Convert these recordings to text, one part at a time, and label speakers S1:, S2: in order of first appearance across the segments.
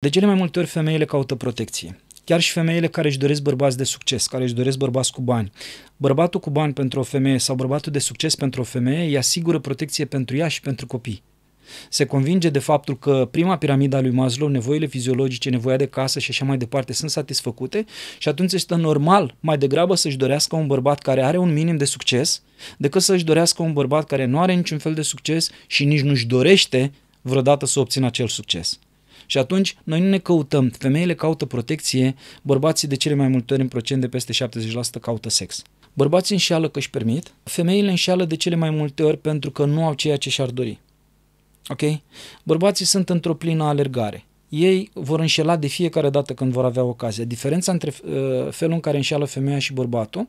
S1: De cele mai multe ori femeile caută protecție. Chiar și femeile care își doresc bărbați de succes, care își doresc bărbați cu bani. Bărbatul cu bani pentru o femeie sau bărbatul de succes pentru o femeie îi asigură protecție pentru ea și pentru copii. Se convinge de faptul că prima piramidă a lui Maslow, nevoile fiziologice, nevoia de casă și așa mai departe sunt satisfăcute și atunci este normal mai degrabă să-și dorească un bărbat care are un minim de succes decât să-și dorească un bărbat care nu are niciun fel de succes și nici nu-și dorește vreodată să obțină acel succes. Și atunci noi nu ne căutăm, femeile caută protecție, bărbații de cele mai multe ori în procent de peste 70% caută sex. Bărbații înșeală că își permit, femeile înșeală de cele mai multe ori pentru că nu au ceea ce și-ar dori. Ok? Bărbații sunt într-o plină alergare ei vor înșela de fiecare dată când vor avea ocazia. Diferența între uh, felul în care înșeală femeia și bărbatul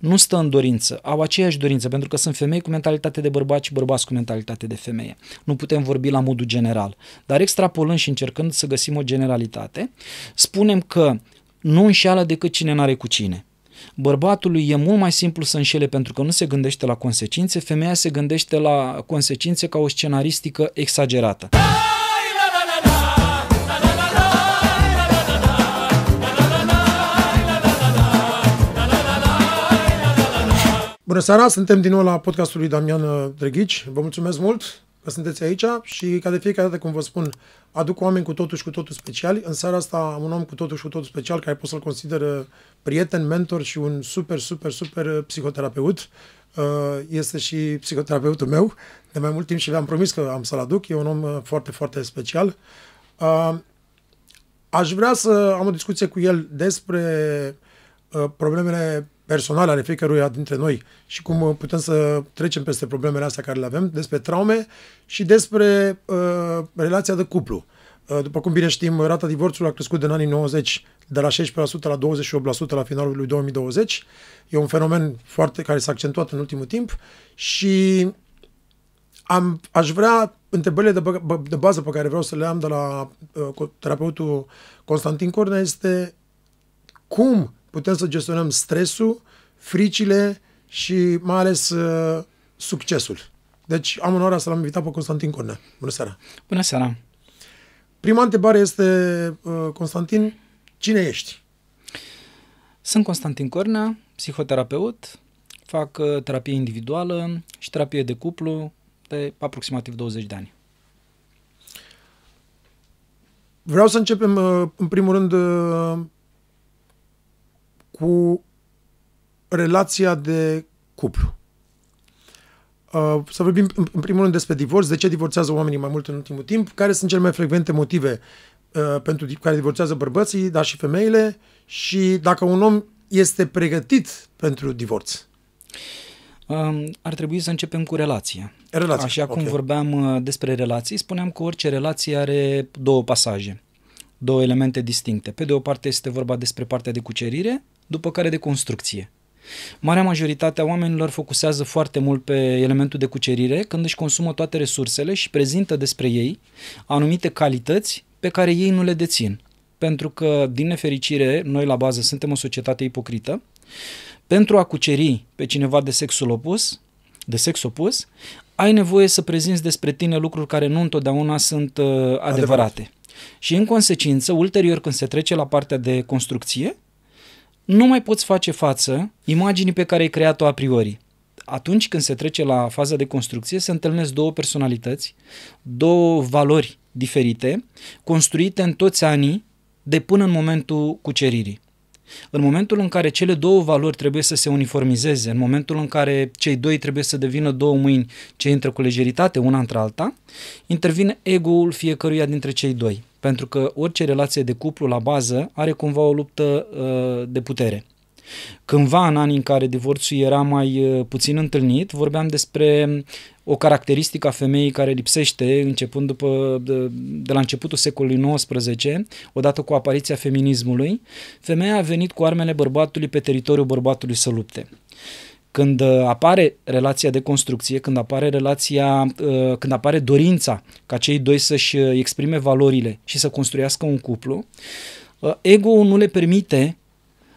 S1: nu stă în dorință. Au aceeași dorință, pentru că sunt femei cu mentalitate de bărbat și bărbați cu mentalitate de femeie. Nu putem vorbi la modul general. Dar extrapolând și încercând să găsim o generalitate, spunem că nu înșeală decât cine n-are cu cine. Bărbatului e mult mai simplu să înșele pentru că nu se gândește la consecințe, femeia se gândește la consecințe ca o scenaristică exagerată. Ah!
S2: Bună seara, suntem din nou la podcastul lui Damian uh, Drăghici. Vă mulțumesc mult că sunteți aici și ca de fiecare dată, cum vă spun, aduc oameni cu totul și cu totul speciali. În seara asta am un om cu totul și cu totul special care pot să-l consider uh, prieten, mentor și un super, super, super uh, psihoterapeut. Este și psihoterapeutul meu de mai mult timp și v-am promis că am să-l aduc. E un om foarte, foarte special. Aș vrea să am o discuție cu el despre problemele personale ale fiecărui dintre noi și cum uh, putem să trecem peste problemele astea care le avem, despre traume și despre uh, relația de cuplu. Uh, după cum bine știm, rata divorțului a crescut din anii 90 de la 16% la 28% la finalul lui 2020. E un fenomen foarte care s-a accentuat în ultimul timp și am, aș vrea întrebările de, de bază pe care vreau să le am de la uh, terapeutul Constantin Cornea este cum putem să gestionăm stresul, fricile și mai ales uh, succesul. Deci am onoarea să l-am invitat pe Constantin Cornea. Bună seara! Bună seara! Prima întrebare este, uh, Constantin, cine ești? Sunt Constantin Cornea,
S1: psihoterapeut, fac uh, terapie individuală și terapie de cuplu
S2: de aproximativ 20 de ani. Vreau să începem, în primul rând, cu relația de cuplu. Uh, să vorbim în primul rând despre divorț, de ce divorțează oamenii mai mult în ultimul timp, care sunt cele mai frecvente motive uh, pentru care divorțează bărbații, dar și femeile, și dacă un om este pregătit pentru divorț.
S1: Um, ar trebui să începem cu relația. Relația. Așa cum okay. vorbeam uh, despre relații, spuneam că orice relație are două pasaje, două elemente distincte. Pe de o parte este vorba despre partea de cucerire după care de construcție. Marea majoritate a oamenilor focusează foarte mult pe elementul de cucerire când își consumă toate resursele și prezintă despre ei anumite calități pe care ei nu le dețin. Pentru că, din nefericire, noi la bază suntem o societate ipocrită. Pentru a cuceri pe cineva de sexul opus, de sex opus, ai nevoie să prezinți despre tine lucruri care nu întotdeauna sunt uh, adevărate. Adevărat. Și în consecință, ulterior când se trece la partea de construcție, nu mai poți face față imaginii pe care ai creat-o a priori. Atunci când se trece la faza de construcție, se întâlnesc două personalități, două valori diferite, construite în toți anii de până în momentul cuceririi. În momentul în care cele două valori trebuie să se uniformizeze, în momentul în care cei doi trebuie să devină două mâini ce intră cu lejeritate una între alta, intervine ego-ul fiecăruia dintre cei doi. Pentru că orice relație de cuplu la bază are cumva o luptă uh, de putere. Cândva în anii în care divorțul era mai uh, puțin întâlnit, vorbeam despre o caracteristică a femeii care lipsește începând după, de, de la începutul secolului XIX, odată cu apariția feminismului, femeia a venit cu armele bărbatului pe teritoriul bărbatului să lupte. Când uh, apare relația de construcție, când apare relația, uh, când apare dorința ca cei doi să-și uh, exprime valorile și să construiască un cuplu, ego nu le permite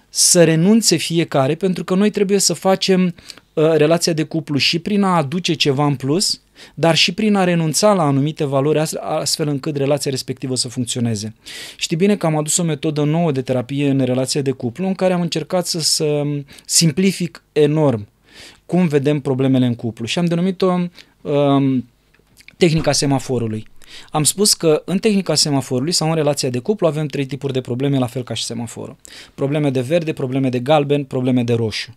S1: să renunțe fiecare pentru că noi trebuie să facem relația de cuplu și prin a aduce ceva în plus, dar și prin a renunța la anumite valori astfel încât relația respectivă să funcționeze. Știi bine că am adus o metodă nouă de terapie în relația de cuplu în care am încercat să, să simplific enorm cum vedem problemele în cuplu și am denumit-o um, tehnica semaforului. Am spus că în tehnica semaforului sau în relația de cuplu avem trei tipuri de probleme, la fel ca și semaforul. Probleme de verde, probleme de galben, probleme de roșu.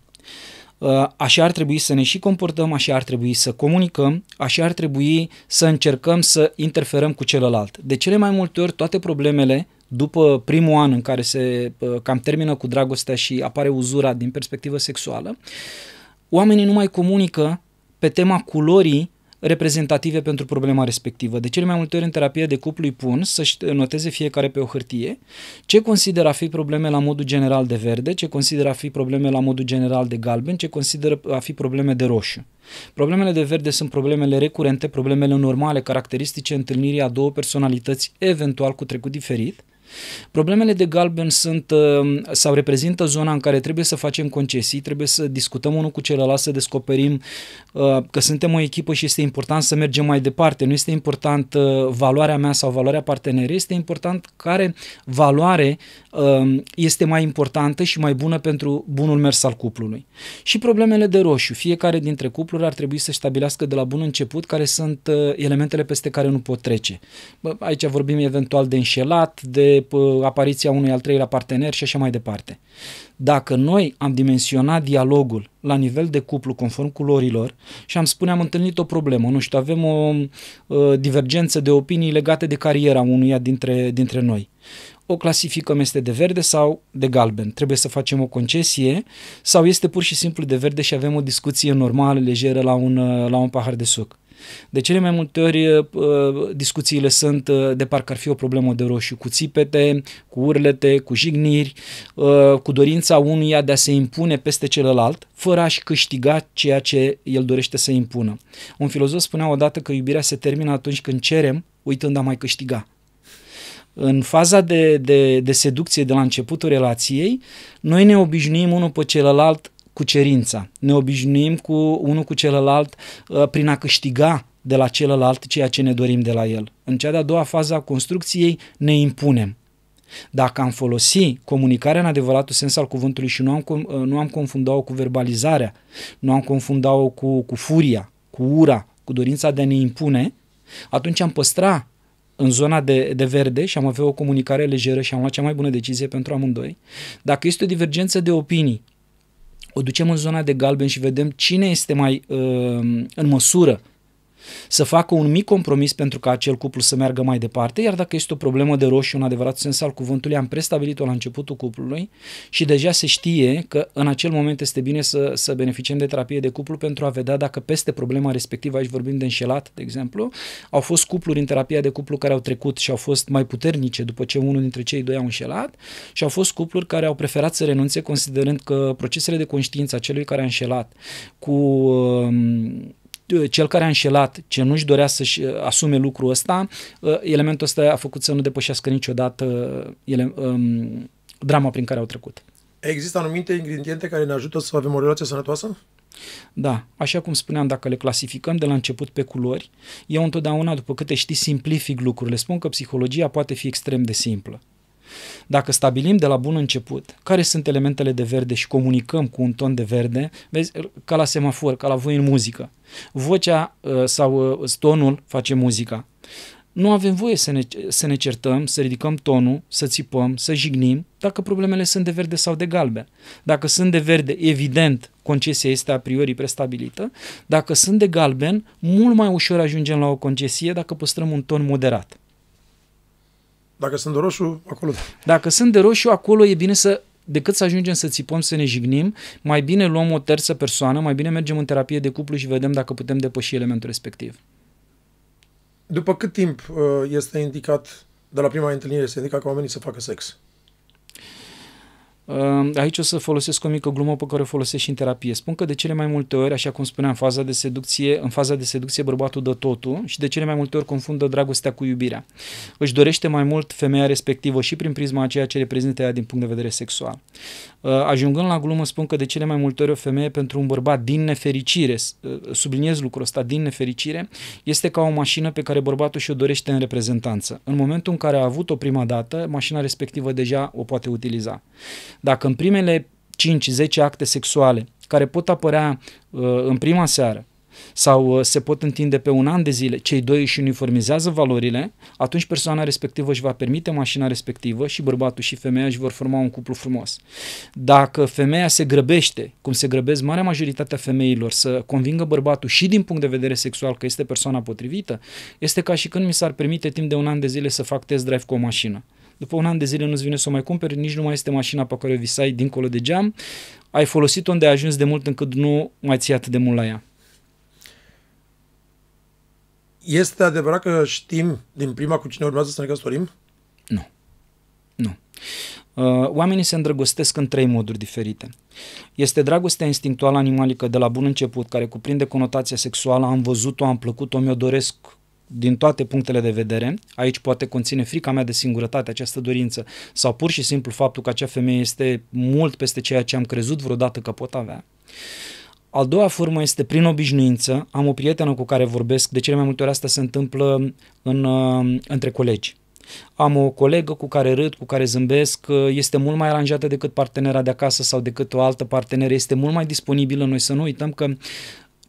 S1: Uh, așa ar trebui să ne și comportăm, așa ar trebui să comunicăm, așa ar trebui să încercăm să interferăm cu celălalt. De cele mai multe ori, toate problemele după primul an în care se uh, cam termină cu dragostea și apare uzura din perspectivă sexuală, oamenii nu mai comunică pe tema culorii reprezentative pentru problema respectivă. De cele mai multe ori în terapie de cuplu îi pun să-și noteze fiecare pe o hârtie ce consideră a fi probleme la modul general de verde, ce consideră a fi probleme la modul general de galben, ce consideră a fi probleme de roșu. Problemele de verde sunt problemele recurente, problemele normale, caracteristice întâlnirii a două personalități, eventual cu trecut diferit, Problemele de galben sunt uh, sau reprezintă zona în care trebuie să facem concesii, trebuie să discutăm unul cu celălalt, să descoperim uh, că suntem o echipă și este important să mergem mai departe. Nu este important uh, valoarea mea sau valoarea partenerii, este important care valoare este mai importantă și mai bună pentru bunul mers al cuplului. Și problemele de roșu. Fiecare dintre cupluri ar trebui să stabilească de la bun început care sunt elementele peste care nu pot trece. Aici vorbim eventual de înșelat, de apariția unui al treilea partener și așa mai departe. Dacă noi am dimensionat dialogul la nivel de cuplu conform culorilor și am spune am întâlnit o problemă, nu știu, avem o uh, divergență de opinii legate de cariera unuia dintre, dintre noi o clasificăm este de verde sau de galben. Trebuie să facem o concesie sau este pur și simplu de verde și avem o discuție normală, lejeră la un, uh, la un pahar de suc. De cele mai multe ori uh, uh, discuțiile sunt uh, de parcă ar fi o problemă de roșu, cu țipete, cu urlete, cu jigniri, cu dorința unuia de a se impune peste celălalt, fără a-și câștiga ceea ce el dorește să impună. Un filozof spunea odată că iubirea se termină atunci când cerem, uitând a mai câștiga în faza de, de, de seducție de la începutul relației, noi ne obișnuim unul pe celălalt cu cerința, ne obișnuim cu unul cu celălalt uh, prin a câștiga de la celălalt ceea ce ne dorim de la el. În cea de-a doua fază a construcției ne impunem. Dacă am folosi comunicarea în adevăratul sens al cuvântului și nu am, uh, nu am confundat-o cu verbalizarea, nu am confundat-o cu, cu furia, cu ura, cu dorința de a ne impune, atunci am păstra în zona de, de verde și am avea o comunicare lejeră și am luat cea mai bună decizie pentru amândoi. Dacă este o divergență de opinii o ducem în zona de galben și vedem cine este mai uh, în măsură să facă un mic compromis pentru ca acel cuplu să meargă mai departe, iar dacă este o problemă de roșu în adevărat sens al cuvântului, am prestabilit-o la începutul cuplului și deja se știe că în acel moment este bine să, să beneficiem de terapie de cuplu pentru a vedea dacă peste problema respectivă, aici vorbim de înșelat, de exemplu, au fost cupluri în terapia de cuplu care au trecut și au fost mai puternice după ce unul dintre cei doi au înșelat și au fost cupluri care au preferat să renunțe considerând că procesele de conștiință a celui care a înșelat cu um, Uh, cel care a înșelat, ce nu-și dorea să-și uh, asume lucrul ăsta, uh, elementul ăsta a făcut să nu depășească niciodată ele, um, drama prin care au trecut.
S2: Există anumite ingrediente care ne ajută să avem o relație sănătoasă?
S1: Da, așa cum spuneam, dacă le clasificăm de la început pe culori, eu întotdeauna, după câte știi, simplific lucrurile. Spun că psihologia poate fi extrem de simplă. Dacă stabilim de la bun început care sunt elementele de verde și comunicăm cu un ton de verde, vezi, ca la semafor, ca la voi în muzică, vocea uh, sau uh, tonul face muzica. Nu avem voie să ne, să ne certăm, să ridicăm tonul, să țipăm, să jignim, dacă problemele sunt de verde sau de galben. Dacă sunt de verde, evident, concesia este a priori prestabilită. Dacă sunt de galben, mult mai ușor ajungem la o concesie dacă păstrăm un ton moderat.
S2: Dacă sunt de roșu, acolo. Da.
S1: Dacă sunt de roșu, acolo e bine să decât să ajungem să țipăm, să ne jignim, mai bine luăm o terță persoană, mai bine mergem în terapie de cuplu și vedem dacă putem depăși elementul respectiv.
S2: După cât timp uh, este indicat, de la prima întâlnire, este indicat ca oamenii să facă sex? Ehm, aici o să folosesc o mică glumă pe care o folosesc
S1: și în terapie. Spun că de cele mai multe ori, așa cum spuneam, faza de seducție, în faza de seducție bărbatul dă totul și de cele mai multe ori confundă dragostea cu iubirea. Își dorește mai mult femeia respectivă și prin prisma a ceea ce reprezintă ea din punct de vedere sexual. Ehm, ajungând la glumă, spun că de cele mai multe ori o femeie pentru un bărbat din nefericire, ehm, subliniez lucrul ăsta, din nefericire, este ca o mașină pe care bărbatul și-o dorește în reprezentanță. În momentul în care a avut-o prima dată, mașina respectivă deja o poate utiliza. Dacă în primele 5-10 acte sexuale care pot apărea uh, în prima seară sau uh, se pot întinde pe un an de zile, cei doi își uniformizează valorile, atunci persoana respectivă își va permite mașina respectivă și bărbatul și femeia își vor forma un cuplu frumos. Dacă femeia se grăbește, cum se grăbesc marea majoritatea femeilor, să convingă bărbatul și din punct de vedere sexual că este persoana potrivită, este ca și când mi s-ar permite timp de un an de zile să fac test drive cu o mașină după un an de zile nu-ți vine să o mai cumperi, nici nu mai este mașina pe care o visai dincolo de geam, ai folosit-o unde ai ajuns
S2: de mult încât nu mai ții atât de mult la ea. Este adevărat că știm din prima cu cine urmează să ne căsătorim?
S1: Nu. Nu. Uh, oamenii se îndrăgostesc în trei moduri diferite. Este dragostea instinctuală animalică de la bun început, care cuprinde conotația sexuală, am văzut-o, am plăcut-o, mi-o doresc din toate punctele de vedere, aici poate conține frica mea de singurătate, această dorință, sau pur și simplu faptul că acea femeie este mult peste ceea ce am crezut vreodată că pot avea. A doua formă este prin obișnuință. Am o prietenă cu care vorbesc, de cele mai multe ori asta se întâmplă în, uh, între colegi. Am o colegă cu care râd, cu care zâmbesc, uh, este mult mai aranjată decât partenera de acasă sau decât o altă parteneră, este mult mai disponibilă. Noi să nu uităm că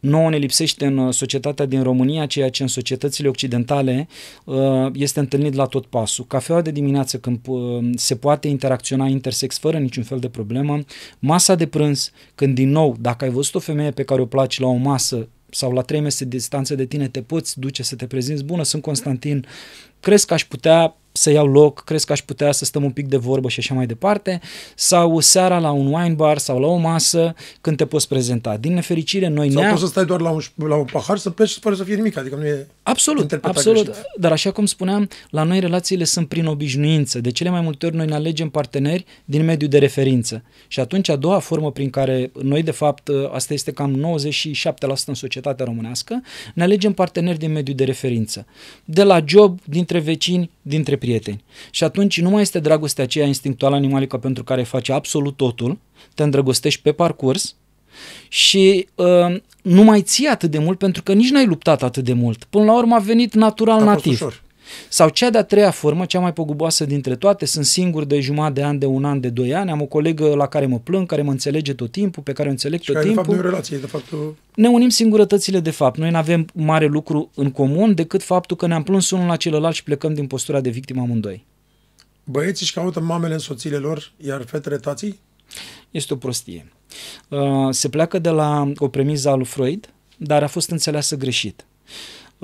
S1: nouă ne lipsește în uh, societatea din România, ceea ce în societățile occidentale uh, este întâlnit la tot pasul. Cafeaua de dimineață când uh, se poate interacționa intersex fără niciun fel de problemă, masa de prânz când din nou, dacă ai văzut o femeie pe care o placi la o masă sau la trei mese distanță de tine, te poți duce să te prezinți, bună, sunt Constantin, crezi că aș putea să iau loc, crezi că aș putea să stăm un pic de vorbă și așa mai departe, sau seara la un wine bar sau la o masă când te poți prezenta. Din nefericire, noi ne Sau poți să stai
S2: doar la un, la un pahar să pleci fără să fie nimic, adică nu e
S1: Absolut, absolut. Greșit. Dar așa cum spuneam, la noi relațiile sunt prin obișnuință. De cele mai multe ori noi ne alegem parteneri din mediul de referință. Și atunci a doua formă prin care noi, de fapt, asta este cam 97% în societatea românească, ne alegem parteneri din mediul de referință. De la job, dintre vecini, dintre prieteni. Și atunci nu mai este dragostea aceea instinctuală animalică pentru care face absolut totul, te îndrăgostești pe parcurs și uh, nu mai ții atât de mult pentru că nici n-ai luptat atât de mult. Până la urmă a venit natural, a nativ. Ușor. Sau cea de-a treia formă, cea mai poguboasă dintre toate, sunt singur de jumătate de an, de un an, de doi ani, am o colegă la care mă plâng, care mă înțelege tot timpul, pe care o înțeleg și tot care, timpul. de fapt, nu e relație, de fapt... Ne unim singurătățile de fapt. Noi nu avem mare lucru în comun decât faptul că ne-am plâns unul la celălalt și plecăm din postura de victimă amândoi.
S2: Băieții își caută mamele în soțiile lor, iar
S1: fetele tații? Este o prostie. Uh, se pleacă de la o premiză a lui Freud, dar a fost înțeleasă greșit.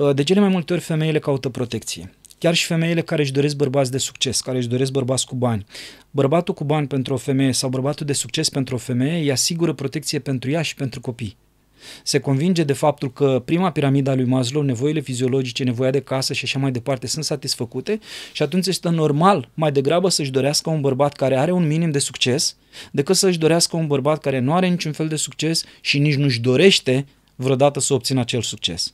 S1: Uh, de cele mai multe ori femeile caută protecție. Chiar și femeile care își doresc bărbați de succes, care își doresc bărbați cu bani. Bărbatul cu bani pentru o femeie sau bărbatul de succes pentru o femeie îi asigură protecție pentru ea și pentru copii. Se convinge de faptul că prima piramidă a lui Maslow, nevoile fiziologice, nevoia de casă și așa mai departe sunt satisfăcute și atunci este normal mai degrabă să-și dorească un bărbat care are un minim de succes decât să-și dorească un bărbat care nu are niciun fel de succes și nici nu-și dorește vreodată să obțină acel succes.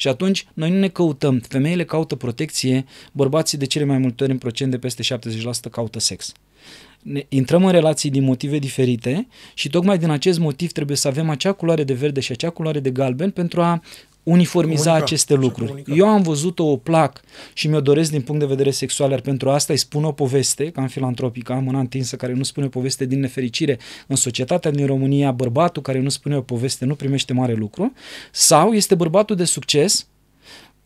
S1: Și atunci noi nu ne căutăm, femeile caută protecție, bărbații de cele mai multe ori în procent de peste 70% caută sex. Ne intrăm în relații din motive diferite și tocmai din acest motiv trebuie să avem acea culoare de verde și acea culoare de galben pentru a uniformiza Unica. aceste lucruri. Unica. Eu am văzut-o, o plac și mi-o doresc din punct de vedere sexual, iar pentru asta îi spun o poveste, cam filantropică, am mâna întinsă care nu spune o poveste din nefericire. În societatea din România, bărbatul care nu spune o poveste nu primește mare lucru, sau este bărbatul de succes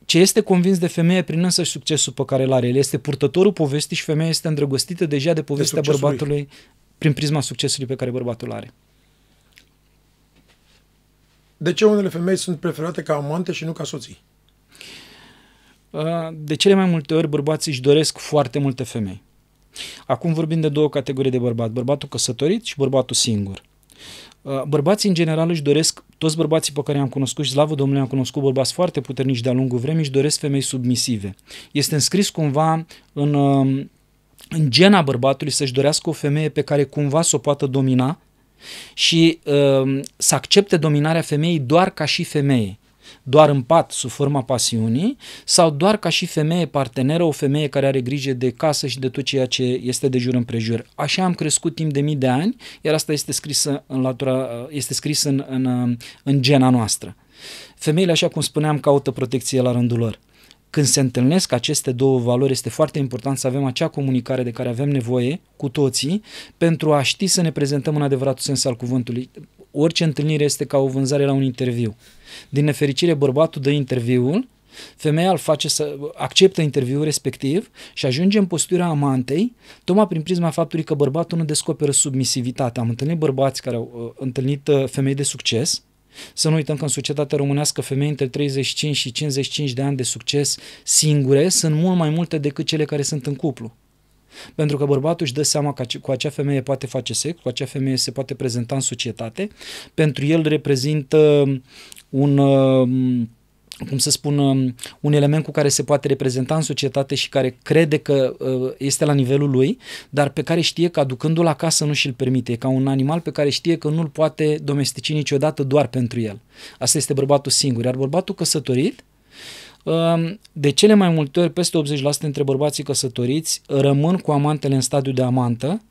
S1: ce este convins de femeie prin și succesul pe care îl are. El este purtătorul povestii și femeia este îndrăgostită
S2: deja de povestea de bărbatului prin prisma succesului pe care bărbatul are. De ce unele femei sunt preferate ca amante și nu ca soții? Uh, de cele mai multe ori, bărbații își doresc foarte multe femei.
S1: Acum vorbim de două categorii de bărbați, bărbatul căsătorit și bărbatul singur. Uh, bărbații, în general, își doresc, toți bărbații pe care i-am cunoscut și slavă Domnului am cunoscut bărbați foarte puternici de-a lungul vremii, își doresc femei submisive. Este înscris cumva în, uh, în gena bărbatului să-și dorească o femeie pe care cumva să o poată domina și uh, să accepte dominarea femeii doar ca și femeie doar în pat sub forma pasiunii sau doar ca și femeie parteneră, o femeie care are grijă de casă și de tot ceea ce este de jur împrejur. Așa am crescut timp de mii de ani, iar asta este scris în, latura, uh, este scris în, în, uh, în gena noastră. Femeile, așa cum spuneam, caută protecție la rândul lor. Când se întâlnesc aceste două valori, este foarte important să avem acea comunicare de care avem nevoie cu toții pentru a ști să ne prezentăm în adevăratul sens al cuvântului. Orice întâlnire este ca o vânzare la un interviu. Din nefericire, bărbatul dă interviul, femeia îl face să acceptă interviul respectiv și ajunge în postura amantei, tocmai prin prisma faptului că bărbatul nu descoperă submisivitatea. Am întâlnit bărbați care au uh, întâlnit uh, femei de succes, să nu uităm că în societatea românească femei între 35 și 55 de ani de succes singure sunt mult mai multe decât cele care sunt în cuplu. Pentru că bărbatul își dă seama că cu acea femeie poate face sex, cu acea femeie se poate prezenta în societate, pentru el reprezintă un uh, cum să spun, um, un element cu care se poate reprezenta în societate și care crede că uh, este la nivelul lui, dar pe care știe că aducându-l acasă nu și-l permite, e ca un animal pe care știe că nu-l poate domestici niciodată doar pentru el. Asta este bărbatul singur, iar bărbatul căsătorit, um, de cele mai multe ori, peste 80% dintre bărbații căsătoriți rămân cu amantele în stadiu de amantă,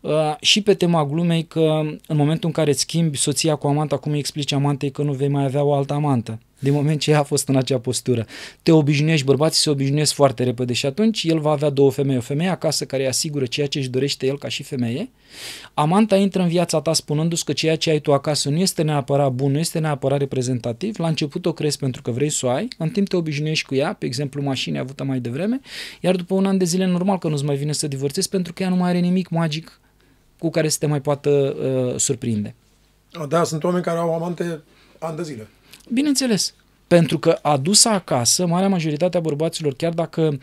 S1: Uh, și pe tema glumei că în momentul în care îți schimbi soția cu amanta, cum îi explici amantei că nu vei mai avea o altă amantă? din moment ce ea a fost în acea postură. Te obișnuiești, bărbații se obișnuiesc foarte repede și atunci el va avea două femei, o femeie acasă care îi asigură ceea ce își dorește el ca și femeie. Amanta intră în viața ta spunându-ți că ceea ce ai tu acasă nu este neapărat bun, nu este neapărat reprezentativ, la început o crezi pentru că vrei să o ai, în timp te obișnuiești cu ea, pe exemplu mașini avută mai devreme, iar după un an de zile normal că nu-ți mai vine să divorțezi pentru că
S2: ea nu mai are nimic magic
S1: cu care să te mai poată uh, surprinde.
S2: Ah, da, sunt oameni care au amante ani de zile.
S1: Bineînțeles, pentru că adusă acasă, marea majoritate a bărbaților, chiar dacă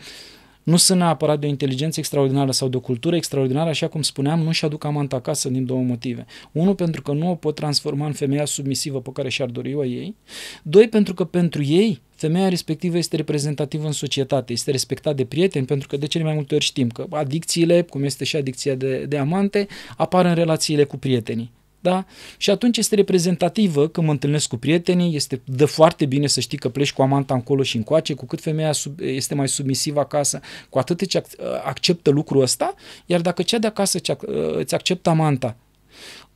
S1: nu sunt neapărat de o inteligență extraordinară sau de o cultură extraordinară, așa cum spuneam, nu-și aduc amanta acasă din două motive. Unul, pentru că nu o pot transforma în femeia submisivă pe care și-ar dori-o ei. Doi, pentru că pentru ei femeia respectivă este reprezentativă în societate, este respectat de prieteni, pentru că de cele mai multe ori știm că adicțiile, cum este și adicția de, de amante, apar în relațiile cu prietenii. Da? Și atunci este reprezentativă când mă întâlnesc cu prietenii, este de foarte bine să știi că pleci cu amanta încolo și încoace, cu cât femeia sub, este mai submisivă acasă, cu atât îți acceptă lucrul ăsta, iar dacă cea de acasă îți acceptă amanta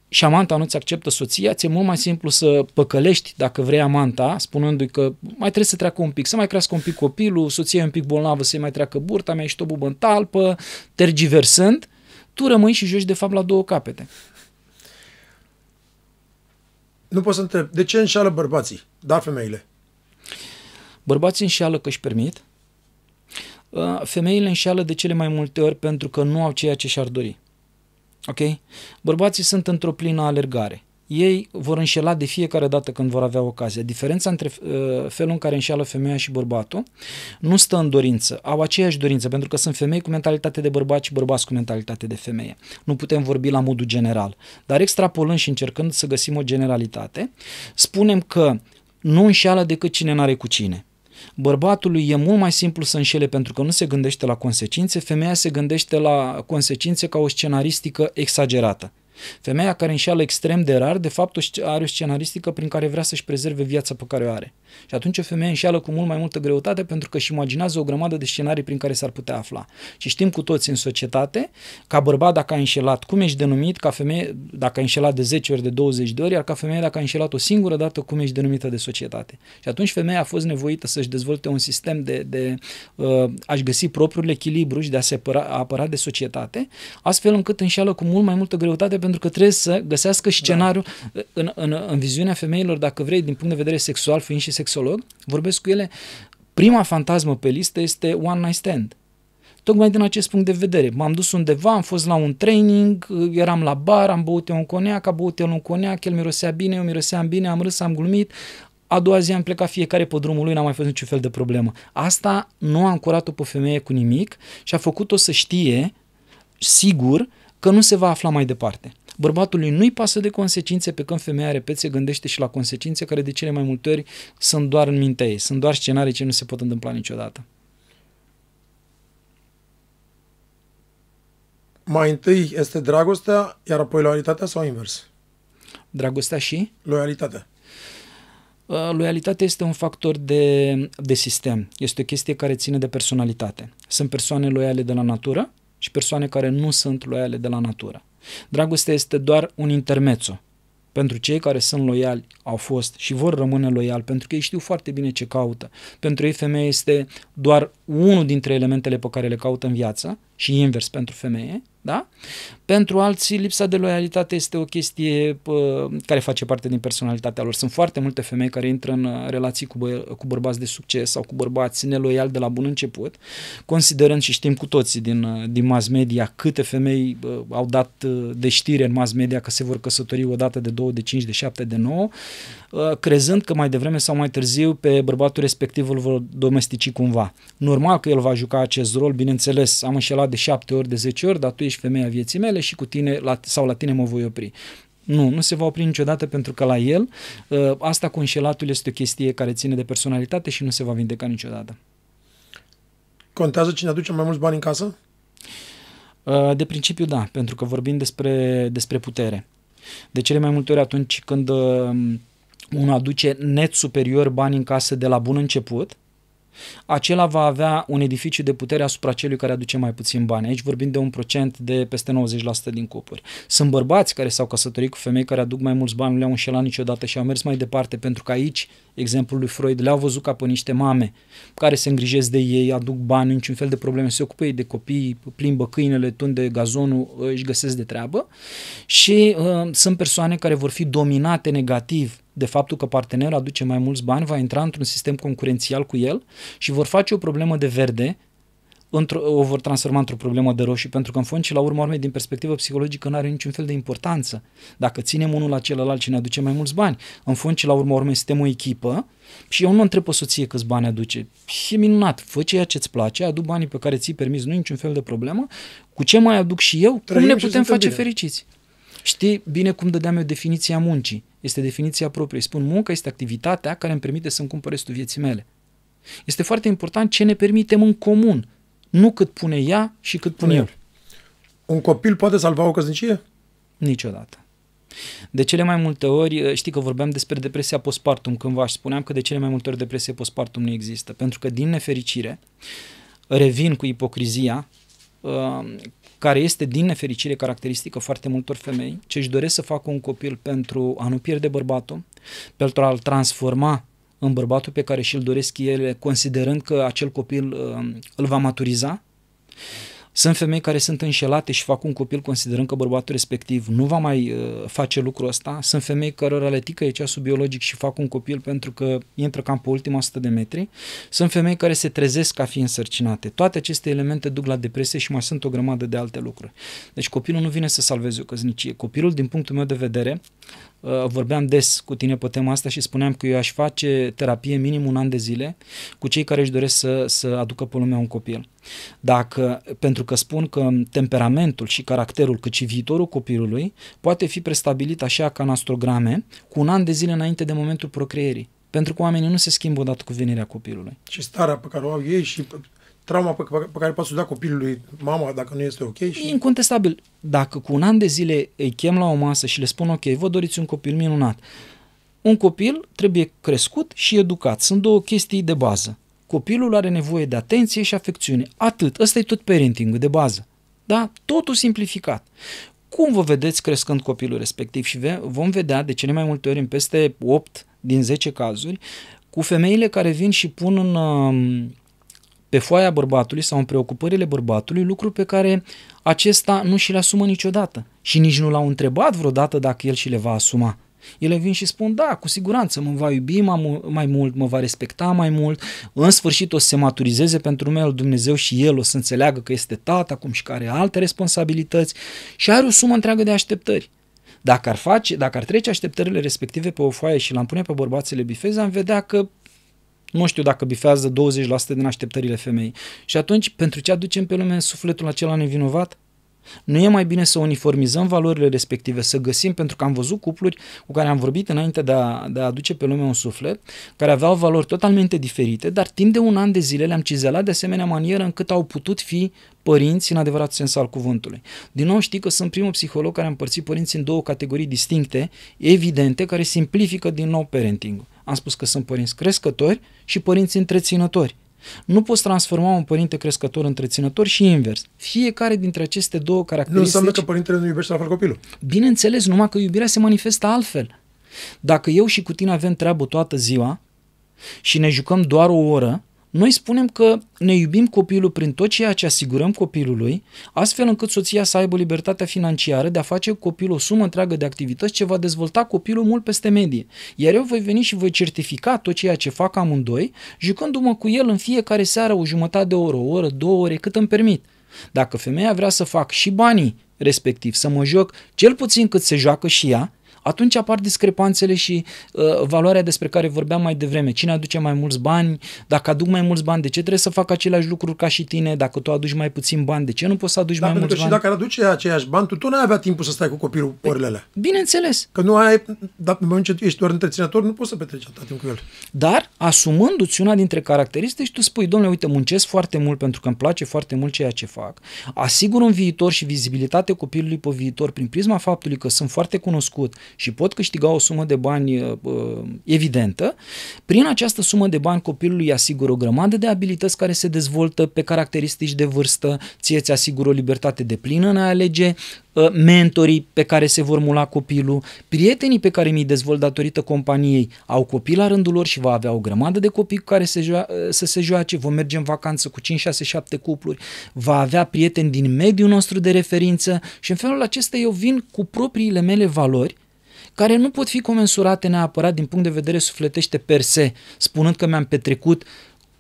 S1: și amanta nu-ți acceptă soția, ți-e mult mai simplu să păcălești dacă vrei amanta, spunându-i că mai trebuie să treacă un pic, să mai crească un pic copilul, soția e un pic bolnavă, să-i mai treacă burta, mi-a ieșit o bubă în talpă, tergiversând,
S2: tu rămâi și joci de fapt la două capete nu pot să întreb, de ce înșală bărbații, dar femeile? Bărbații înșală
S1: că își permit, uh, femeile înșală de cele mai multe ori pentru că nu au ceea ce și-ar dori. Ok? Bărbații sunt într-o plină alergare ei vor înșela de fiecare dată când vor avea ocazia. Diferența între uh, felul în care înșeală femeia și bărbatul nu stă în dorință. Au aceeași dorință, pentru că sunt femei cu mentalitate de bărbat și bărbați cu mentalitate de femeie. Nu putem vorbi la modul general. Dar extrapolând și încercând să găsim o generalitate, spunem că nu înșeală decât cine n-are cu cine. Bărbatului e mult mai simplu să înșele pentru că nu se gândește la consecințe, femeia se gândește la consecințe ca o scenaristică exagerată. Femeia care înșeală extrem de rar, de fapt are o scenaristică prin care vrea să-și prezerve viața pe care o are. Și atunci o femeie înșeală cu mult mai multă greutate pentru că își imaginează o grămadă de scenarii prin care s-ar putea afla. Și știm cu toți în societate, ca bărbat dacă ai înșelat, cum ești denumit, ca femeie dacă ai înșelat de 10 ori, de 20 de ori, iar ca femeie dacă ai înșelat o singură dată, cum ești denumită de societate. Și atunci femeia a fost nevoită să-și dezvolte un sistem de, de uh, a-și găsi propriul echilibru și de a se apăra, a apăra de societate, astfel încât înșeală cu mult mai multă greutate pentru pentru că trebuie să găsească și da. scenariul da. în, în, în viziunea femeilor, dacă vrei, din punct de vedere sexual, fiind și sexolog, vorbesc cu ele, prima fantasmă pe listă este one night stand. Tocmai din acest punct de vedere. M-am dus undeva, am fost la un training, eram la bar, am băut eu un coniac, a băut el un coniac, el mirosea bine, eu miroseam bine, am râs, am glumit, a doua zi am plecat fiecare pe drumul lui, n-am mai fost niciun fel de problemă. Asta nu a încurat-o pe femeie cu nimic și a făcut-o să știe, sigur, că nu se va afla mai departe. Bărbatului nu-i pasă de consecințe, pe când femeia, repet, se gândește și la consecințe care de cele mai multe ori sunt doar în mintea ei, sunt doar scenarii ce nu se pot întâmpla
S2: niciodată. Mai întâi este dragostea, iar apoi loialitatea sau invers? Dragostea și? Loialitatea.
S1: Uh, loialitatea este un factor de, de sistem. Este o chestie care ține de personalitate. Sunt persoane loiale de la natură și persoane care nu sunt loiale de la natură. Dragostea este doar un intermețo Pentru cei care sunt loiali, au fost și vor rămâne loiali, pentru că ei știu foarte bine ce caută. Pentru ei femeie este doar unul dintre elementele pe care le caută în viață și invers pentru femeie, da? Pentru alții, lipsa de loialitate este o chestie pă, care face parte din personalitatea lor. Sunt foarte multe femei care intră în uh, relații cu, bă- cu bărbați de succes sau cu bărbați neloiali de la bun început, considerând și știm cu toții din, uh, din mass media câte femei bă, uh, au dat de știre în mass media că se vor căsători o dată de 2, de 5, de 7, de 9, crezând că mai devreme sau mai târziu pe bărbatul respectiv îl vor domestici cumva. Normal că el va juca acest rol, bineînțeles, am înșelat de 7 ori, de 10 ori, dar tu ești femeia vieții mele și cu tine la, sau la tine mă voi opri. Nu, nu se va opri niciodată pentru că la el ă, asta cu înșelatul este o chestie care ține de personalitate și nu se va vindeca niciodată. Contează cine aduce mai mulți bani în casă? Ă, de principiu da, pentru că vorbim despre, despre putere. De cele mai multe ori atunci când ă, unul aduce net superior bani în casă de la bun început, acela va avea un edificiu de putere asupra celui care aduce mai puțin bani. Aici vorbim de un procent de peste 90% din cupuri. Sunt bărbați care s-au căsătorit cu femei care aduc mai mulți bani, nu le-au înșelat niciodată și au mers mai departe pentru că aici, exemplul lui Freud, le-au văzut ca pe niște mame care se îngrijesc de ei, aduc bani, niciun fel de probleme, se ocupă ei de copii, plimbă câinele, tunde gazonul, își găsesc de treabă și uh, sunt persoane care vor fi dominate negativ de faptul că partenerul aduce mai mulți bani, va intra într-un sistem concurențial cu el și vor face o problemă de verde, o vor transforma într-o problemă de roșu, pentru că în fond și la urmă urmei, din perspectivă psihologică, nu are niciun fel de importanță. Dacă ținem unul la celălalt și ne aduce mai mulți bani, în fond și la urmă urmei suntem o echipă și eu nu întreb o soție câți bani aduce. E minunat, fă ceea ce-ți place, adu banii pe care ți-i permis, nu niciun fel de problemă. Cu ce mai aduc și eu, Trăim cum ne putem face bine. fericiți? Știi bine cum dădeam eu definiția muncii. Este definiția proprie. Spun, munca este activitatea care îmi permite să-mi cumpăr restul vieții mele. Este foarte important ce ne permitem în comun, nu cât pune ea și cât pune eu. Un
S2: copil poate salva o căsnicie? Niciodată.
S1: De cele mai multe ori, eh, știi că vorbeam despre depresia postpartum cândva și spuneam că de cele mai multe ori depresie postpartum nu există, pentru că din nefericire revin cu ipocrizia eh, care este din nefericire caracteristică foarte multor femei ce își doresc să facă un copil pentru a nu pierde bărbatul, pentru a-l transforma în bărbatul pe care și-l doresc ele, considerând că acel copil uh, îl va maturiza sunt femei care sunt înșelate și fac un copil considerând că bărbatul respectiv nu va mai uh, face lucrul ăsta. Sunt femei care le tică e ceasul biologic și fac un copil pentru că intră cam pe ultima 100 de metri. Sunt femei care se trezesc ca fiind însărcinate. Toate aceste elemente duc la depresie și mai sunt o grămadă de alte lucruri. Deci copilul nu vine să salveze o căsnicie. Copilul, din punctul meu de vedere, Uh, vorbeam des cu tine pe tema asta și spuneam că eu aș face terapie minim un an de zile cu cei care își doresc să, să aducă pe lumea un copil. Dacă, pentru că spun că temperamentul și caracterul, cât și viitorul copilului, poate fi prestabilit așa ca în astrograme cu un an de zile înainte de momentul procreierii. Pentru că oamenii nu se schimbă odată cu venirea copilului. Și
S2: starea pe care o au ei și trauma pe, pe care poate să da copilului mama dacă nu este ok. Și... Incontestabil.
S1: Dacă cu un an de zile îi chem la o masă și le spun ok, vă doriți un copil minunat. Un copil trebuie crescut și educat. Sunt două chestii de bază. Copilul are nevoie de atenție și afecțiune. Atât. Ăsta e tot parenting de bază. Da? Totul simplificat. Cum vă vedeți crescând copilul respectiv? Și vom vedea de cele mai multe ori în peste 8 din 10 cazuri cu femeile care vin și pun în, um, pe foaia bărbatului sau în preocupările bărbatului, lucru pe care acesta nu și le asumă niciodată și nici nu l-au întrebat vreodată dacă el și le va asuma. Ele vin și spun, da, cu siguranță mă va iubi mai mult, mă va respecta mai mult, în sfârșit o să se maturizeze pentru mine Dumnezeu și el o să înțeleagă că este tată acum și că are alte responsabilități și are o sumă întreagă de așteptări. Dacă ar, face, dacă ar trece așteptările respective pe o foaie și l-am pune pe bărbații bifeze, am vedea că nu știu dacă bifează 20% din așteptările femeii. Și atunci, pentru ce aducem pe lume sufletul acela nevinovat? Nu e mai bine să uniformizăm valorile respective, să găsim, pentru că am văzut cupluri cu care am vorbit înainte de a, de a aduce pe lume un suflet, care aveau valori totalmente diferite, dar timp de un an de zile le-am cizelat de asemenea manieră încât au putut fi părinți în adevărat sens al cuvântului. Din nou știi că sunt primul psiholog care a împărțit părinții în două categorii distincte, evidente, care simplifică din nou parenting am spus că sunt părinți crescători și părinți întreținători. Nu poți transforma un părinte crescător întreținător și invers. Fiecare dintre aceste două caracteristici... Nu înseamnă că părintele nu iubește la fel copilul. Bineînțeles, numai că iubirea se manifestă altfel. Dacă eu și cu tine avem treabă toată ziua și ne jucăm doar o oră, noi spunem că ne iubim copilul prin tot ceea ce asigurăm copilului, astfel încât soția să aibă libertatea financiară de a face copilul o sumă întreagă de activități ce va dezvolta copilul mult peste medie. Iar eu voi veni și voi certifica tot ceea ce fac amândoi, jucându-mă cu el în fiecare seară o jumătate de oră, o oră, două ore, cât îmi permit. Dacă femeia vrea să fac și banii, respectiv să mă joc cel puțin cât se joacă și ea, atunci apar discrepanțele și uh, valoarea despre care vorbeam mai devreme. Cine aduce mai mulți bani? Dacă aduc mai mulți bani, de ce trebuie să fac aceleași lucruri ca și tine? Dacă tu aduci mai puțin bani, de ce nu poți să aduci da, mai mulți bani? Și dacă
S2: aduce aceiași bani, tu, tu nu ai avea timpul să stai cu copilul păi, orele alea. Bineînțeles. Că nu ai, dar în ce ești doar întreținător, nu poți să petreci atât timp cu el. Dar, asumându-ți una dintre caracteristici, tu spui,
S1: domnule, uite, muncesc foarte mult pentru că îmi place foarte mult ceea ce fac. Asigur un viitor și vizibilitate copilului pe viitor prin prisma faptului că sunt foarte cunoscut, și pot câștiga o sumă de bani uh, uh, evidentă, prin această sumă de bani copilului îi asigură o grămadă de abilități care se dezvoltă pe caracteristici de vârstă, ție ți asigură o libertate de plină în a alege, uh, mentorii pe care se vor mula copilul, prietenii pe care mi-i dezvolt datorită companiei au copii la rândul lor și va avea o grămadă de copii cu care se joa- să se joace, vom merge în vacanță cu 5, 6, 7 cupluri, va avea prieteni din mediul nostru de referință și în felul acesta eu vin cu propriile mele valori care nu pot fi comensurate neapărat din punct de vedere sufletește per se, spunând că mi-am petrecut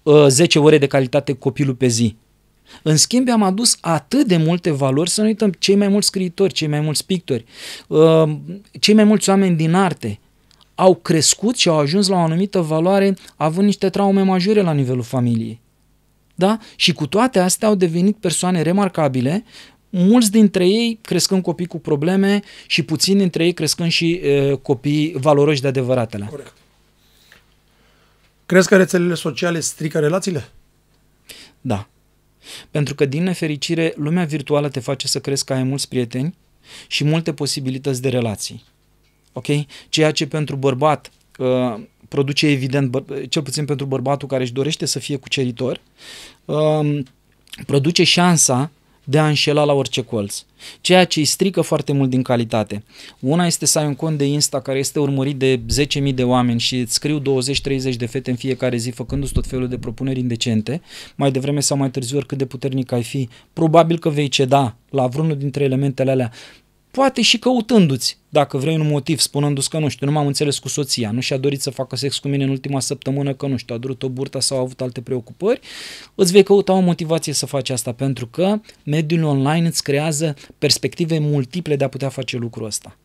S1: uh, 10 ore de calitate copilul pe zi. În schimb, am adus atât de multe valori, să nu uităm, cei mai mulți scriitori, cei mai mulți pictori, uh, cei mai mulți oameni din arte au crescut și au ajuns la o anumită valoare având niște traume majore la nivelul familiei. Da? Și cu toate astea au devenit persoane remarcabile, mulți dintre ei crescând copii cu probleme și puțini dintre ei crescând și uh, copii valoroși de adevăratele. Corect. Crezi că rețelele sociale strică relațiile? Da. Pentru că, din nefericire, lumea virtuală te face să crezi că ai mulți prieteni și multe posibilități de relații. Ok? Ceea ce pentru bărbat uh, produce, evident, bă- cel puțin pentru bărbatul care își dorește să fie cuceritor, uh, produce șansa de a înșela la orice colț, ceea ce îi strică foarte mult din calitate. Una este să ai un cont de Insta care este urmărit de 10.000 de oameni și îți scriu 20-30 de fete în fiecare zi făcându-ți tot felul de propuneri indecente, mai devreme sau mai târziu oricât de puternic ai fi, probabil că vei ceda la vreunul dintre elementele alea, poate și căutându-ți, dacă vrei un motiv, spunându-ți că nu știu, nu m-am înțeles cu soția, nu și-a dorit să facă sex cu mine în ultima săptămână, că nu știu, a durut o burtă sau a avut alte preocupări, îți vei căuta o motivație să faci asta, pentru că mediul online îți creează perspective multiple de a putea face lucrul ăsta.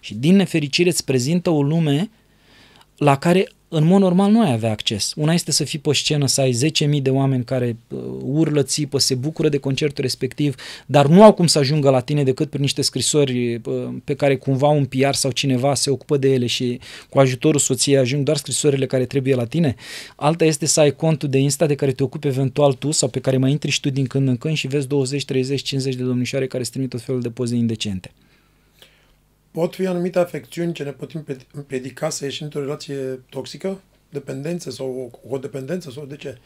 S1: Și din nefericire îți prezintă o lume la care în mod normal nu ai avea acces. Una este să fii pe scenă, să ai 10.000 de oameni care uh, urlă, țipă, se bucură de concertul respectiv, dar nu au cum să ajungă la tine decât prin niște scrisori uh, pe care cumva un PR sau cineva se ocupă de ele și cu ajutorul soției ajung doar scrisorile care trebuie la tine. Alta este să ai contul de Insta de care te ocupi eventual tu sau pe care mai intri și tu din când în când și vezi 20, 30, 50 de domnișoare care îți trimit tot felul de poze indecente.
S2: Pot fi anumite afecțiuni ce ne pot împiedica să ieșim într-o relație toxică? Dependență sau o dependență sau de ce?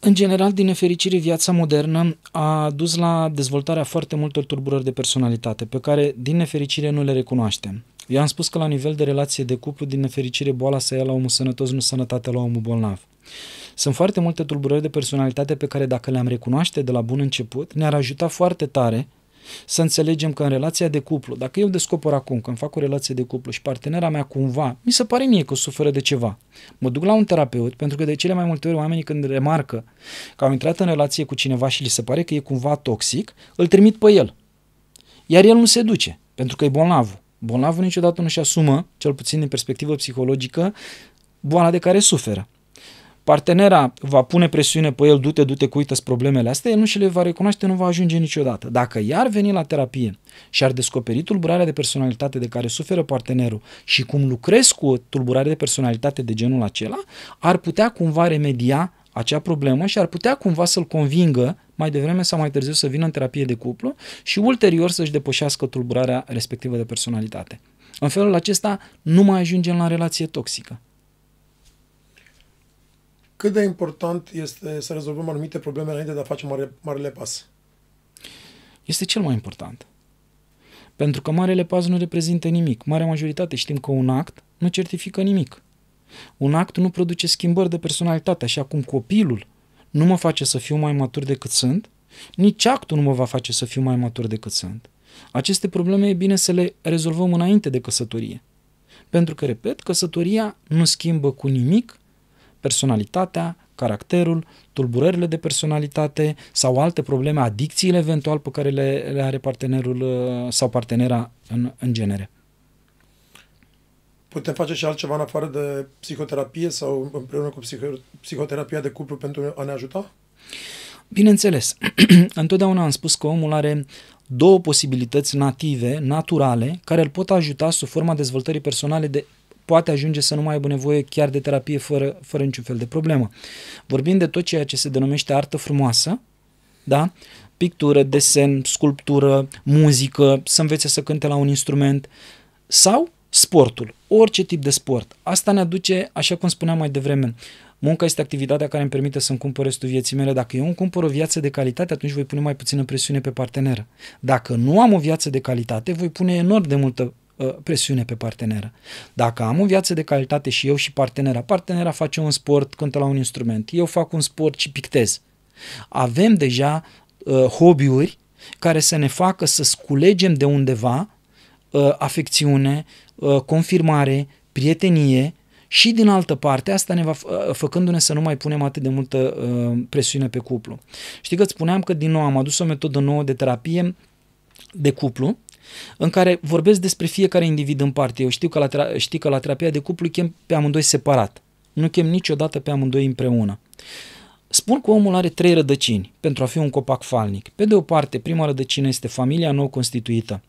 S1: În general, din nefericire, viața modernă a dus la dezvoltarea foarte multor tulburări de personalitate, pe care, din nefericire, nu le recunoaștem. Eu am spus că la nivel de relație de cuplu, din nefericire, boala să ia la omul sănătos, nu sănătatea la omul bolnav. Sunt foarte multe tulburări de personalitate pe care dacă le-am recunoaște de la bun început, ne-ar ajuta foarte tare să înțelegem că în relația de cuplu, dacă eu descopăr acum că îmi fac o relație de cuplu și partenera mea cumva, mi se pare mie că suferă de ceva. Mă duc la un terapeut pentru că de cele mai multe ori oamenii când remarcă că au intrat în relație cu cineva și li se pare că e cumva toxic, îl trimit pe el. Iar el nu se duce pentru că e bolnav. Bolnavul niciodată nu-și asumă, cel puțin din perspectivă psihologică, boala de care suferă partenera va pune presiune pe el, du-te, du-te, cu uită problemele astea, el nu și le va recunoaște, nu va ajunge niciodată. Dacă iar ar veni la terapie și ar descoperi tulburarea de personalitate de care suferă partenerul și cum lucrez cu o tulburare de personalitate de genul acela, ar putea cumva remedia acea problemă și ar putea cumva să-l convingă mai devreme sau mai târziu să vină în terapie de cuplu și ulterior să-și depășească tulburarea respectivă de personalitate. În felul acesta nu mai ajungem la relație toxică
S2: cât de important este să rezolvăm anumite probleme înainte de a face mare, marele pas?
S1: Este cel mai important. Pentru că marele pas nu reprezintă nimic. Marea majoritate știm că un act nu certifică nimic. Un act nu produce schimbări de personalitate, așa cum copilul nu mă face să fiu mai matur decât sunt, nici actul nu mă va face să fiu mai matur decât sunt. Aceste probleme e bine să le rezolvăm înainte de căsătorie. Pentru că, repet, căsătoria nu schimbă cu nimic personalitatea, caracterul, tulburările de personalitate sau alte probleme, adicțiile eventual pe care le, le are partenerul uh, sau partenera în, în genere.
S2: Putem face și altceva în afară de psihoterapie sau împreună cu psih- psihoterapia de cuplu pentru a ne ajuta?
S1: Bineînțeles. Întotdeauna am spus că omul are două posibilități native, naturale, care îl pot ajuta sub forma dezvoltării personale de poate ajunge să nu mai aibă nevoie chiar de terapie fără, fără niciun fel de problemă. Vorbim de tot ceea ce se denumește artă frumoasă, da? pictură, desen, sculptură, muzică, să învețe să cânte la un instrument sau sportul, orice tip de sport. Asta ne aduce, așa cum spuneam mai devreme, munca este activitatea care îmi permite să-mi cumpăr restul vieții mele. Dacă eu îmi cumpăr o viață de calitate, atunci voi pune mai puțină presiune pe parteneră. Dacă nu am o viață de calitate, voi pune enorm de multă Uh, presiune pe parteneră. Dacă am o viață de calitate și eu și partenera, partenera face un sport, cântă la un instrument, eu fac un sport și pictez. Avem deja uh, hobby-uri care să ne facă să sculegem de undeva uh, afecțiune, uh, confirmare, prietenie și din altă parte, asta ne va fă, uh, făcându-ne să nu mai punem atât de multă uh, presiune pe cuplu. Știi că îți spuneam că din nou am adus o metodă nouă de terapie de cuplu, în care vorbesc despre fiecare individ în parte. Eu știu că la, tera- știi că la terapia de cuplu chem pe amândoi separat. Nu chem niciodată pe amândoi împreună. Spun că omul are trei rădăcini pentru a fi un copac falnic. Pe de o parte, prima rădăcină este familia nou constituită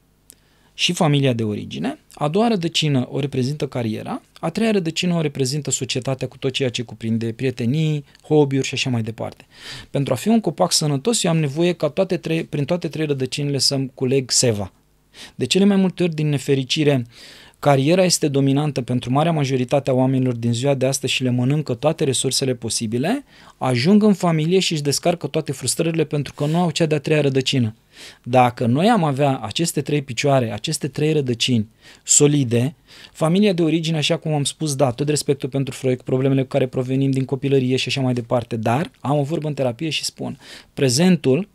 S1: și familia de origine, a doua rădăcină o reprezintă cariera, a treia rădăcină o reprezintă societatea cu tot ceea ce cuprinde prietenii, hobby-uri și așa mai departe. Pentru a fi un copac sănătos, eu am nevoie ca toate trei, prin toate trei rădăcinile să-mi culeg seva, de cele mai multe ori, din nefericire, cariera este dominantă pentru marea majoritate a oamenilor din ziua de astăzi și le mănâncă toate resursele posibile, ajung în familie și își descarcă toate frustrările pentru că nu au cea de-a treia rădăcină. Dacă noi am avea aceste trei picioare, aceste trei rădăcini solide, familia de origine, așa cum am spus, da, tot respectul pentru Freud, problemele cu care provenim din copilărie și așa mai departe, dar am o vorbă în terapie și spun, prezentul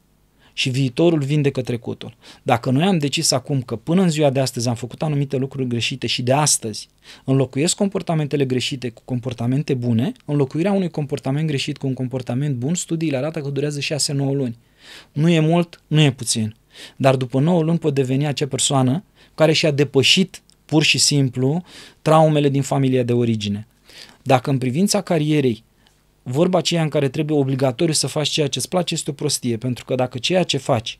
S1: și viitorul vindecă trecutul. Dacă noi am decis acum că până în ziua de astăzi am făcut anumite lucruri greșite și de astăzi înlocuiesc comportamentele greșite cu comportamente bune, înlocuirea unui comportament greșit cu un comportament bun, studiile arată că durează 6-9 luni. Nu e mult, nu e puțin. Dar după 9 luni pot deveni acea persoană care și-a depășit pur și simplu traumele din familia de origine. Dacă în privința carierei vorba aceea în care trebuie obligatoriu să faci ceea ce îți place este o prostie, pentru că dacă ceea ce faci,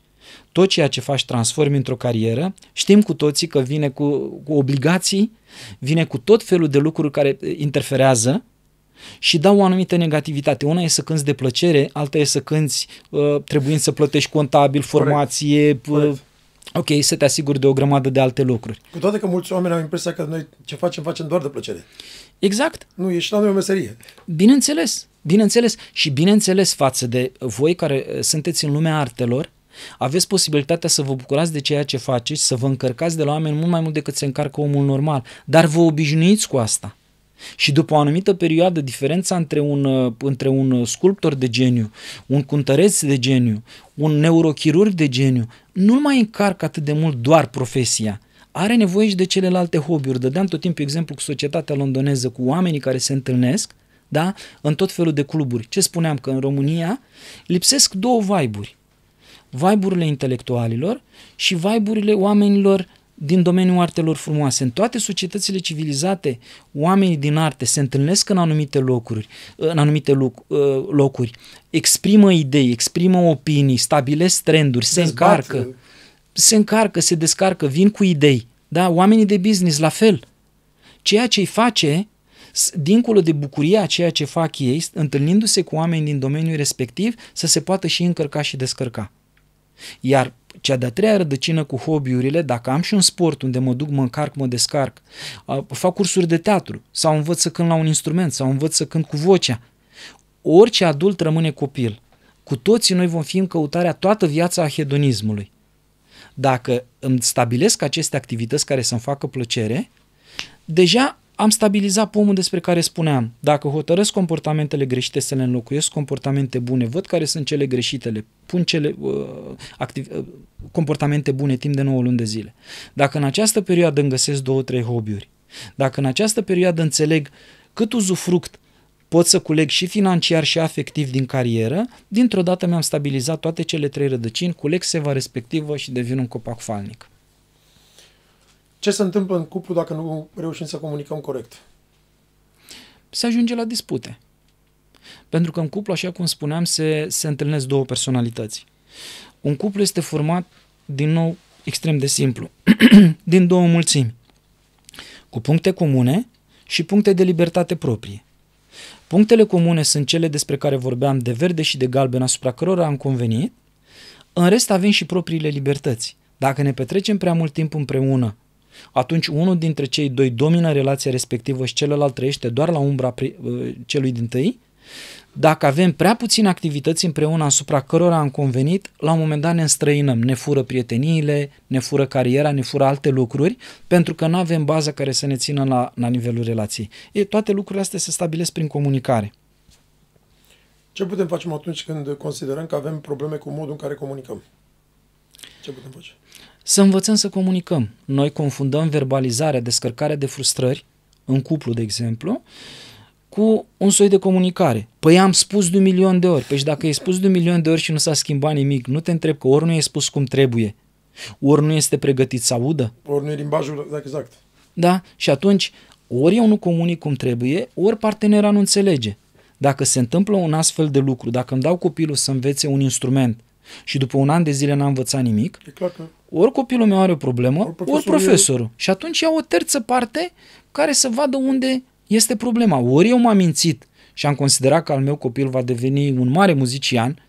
S1: tot ceea ce faci transformi într-o carieră, știm cu toții că vine cu, cu obligații, vine cu tot felul de lucruri care interferează și dau o anumită negativitate. Una e să cânți de plăcere, alta e să cânți uh, trebuind să plătești contabil, formație, Uh, ok, să te asiguri de o grămadă de alte lucruri.
S2: Cu toate că mulți oameni au impresia că noi ce facem, facem doar de plăcere. Exact. Nu, și la noi o meserie. Bineînțeles. Bineînțeles, și
S1: bineînțeles față de voi care uh, sunteți în lumea artelor, aveți posibilitatea să vă bucurați de ceea ce faceți, să vă încărcați de la oameni mult mai mult decât se încarcă omul normal, dar vă obișnuiți cu asta. Și după o anumită perioadă, diferența între un, uh, între un sculptor de geniu, un cântăreț de geniu, un neurochirurg de geniu, nu mai încarcă atât de mult doar profesia. Are nevoie și de celelalte hobby-uri. Dădeam tot timpul exemplu cu societatea londoneză, cu oamenii care se întâlnesc da? în tot felul de cluburi. Ce spuneam? Că în România lipsesc două vaiburi. Vaiburile intelectualilor și vaiburile oamenilor din domeniul artelor frumoase. În toate societățile civilizate, oamenii din arte se întâlnesc în anumite locuri, în anumite uh, locuri exprimă idei, exprimă opinii, stabilesc trenduri, se încarcă, se încarcă, se descarcă, vin cu idei. Da, oamenii de business la fel. Ceea ce îi face dincolo de bucuria a ceea ce fac ei, întâlnindu-se cu oameni din domeniul respectiv, să se poată și încărca și descărca. Iar cea de-a treia rădăcină cu hobby-urile, dacă am și un sport unde mă duc, mă încarc, mă descarc, fac cursuri de teatru sau învăț să cânt la un instrument sau învăț să cânt cu vocea, orice adult rămâne copil. Cu toții noi vom fi în căutarea toată viața a hedonismului. Dacă îmi stabilesc aceste activități care să-mi facă plăcere, deja am stabilizat pomul despre care spuneam. Dacă hotărăsc comportamentele greșite să le înlocuiesc comportamente bune, văd care sunt cele greșite, le pun cele uh, activ, uh, comportamente bune timp de 9 luni de zile. Dacă în această perioadă îmi găsesc 2-3 hobby-uri, dacă în această perioadă înțeleg cât uzufruct pot să culeg și financiar și afectiv din carieră, dintr-o dată mi-am stabilizat toate cele trei rădăcini, culeg seva respectivă și devin un copac falnic.
S2: Ce se întâmplă în cuplu dacă nu reușim să comunicăm corect? Se ajunge la dispute. Pentru că în cuplu, așa
S1: cum spuneam, se, se întâlnesc două personalități. Un cuplu este format, din nou, extrem de simplu, din două mulțimi, cu puncte comune și puncte de libertate proprie. Punctele comune sunt cele despre care vorbeam de verde și de galben asupra cărora am convenit, în rest avem și propriile libertăți. Dacă ne petrecem prea mult timp împreună atunci unul dintre cei doi domină relația respectivă și celălalt trăiește doar la umbra uh, celui din tâi, dacă avem prea puțin activități împreună asupra cărora am convenit, la un moment dat ne înstrăinăm, ne fură prieteniile, ne fură cariera, ne fură alte lucruri, pentru că nu avem baza care să ne țină la, la
S2: nivelul relației. E, toate lucrurile astea se stabilesc prin comunicare. Ce putem face atunci când considerăm că avem probleme cu modul în care comunicăm? Ce putem face?
S1: Să învățăm să comunicăm. Noi confundăm verbalizarea, descărcarea de frustrări, în cuplu, de exemplu, cu un soi de comunicare. Păi am spus de un milion de ori. Păi și dacă ai spus de un milion de ori și nu s-a schimbat nimic, nu te întreb că ori nu ai spus cum trebuie, ori nu este pregătit să audă.
S2: Ori nu e limbajul, exact, exact.
S1: Da? Și atunci, ori eu nu comunic cum trebuie, ori partenera nu înțelege. Dacă se întâmplă un astfel de lucru, dacă îmi dau copilul să învețe un instrument și după un an de zile n-a învățat nimic, e clar că ori copilul meu are o problemă, ori profesorul. Ori profesorul. Și atunci ia o terță parte care să vadă unde este problema. Ori eu m-am mințit și am considerat că al meu copil va deveni un mare muzician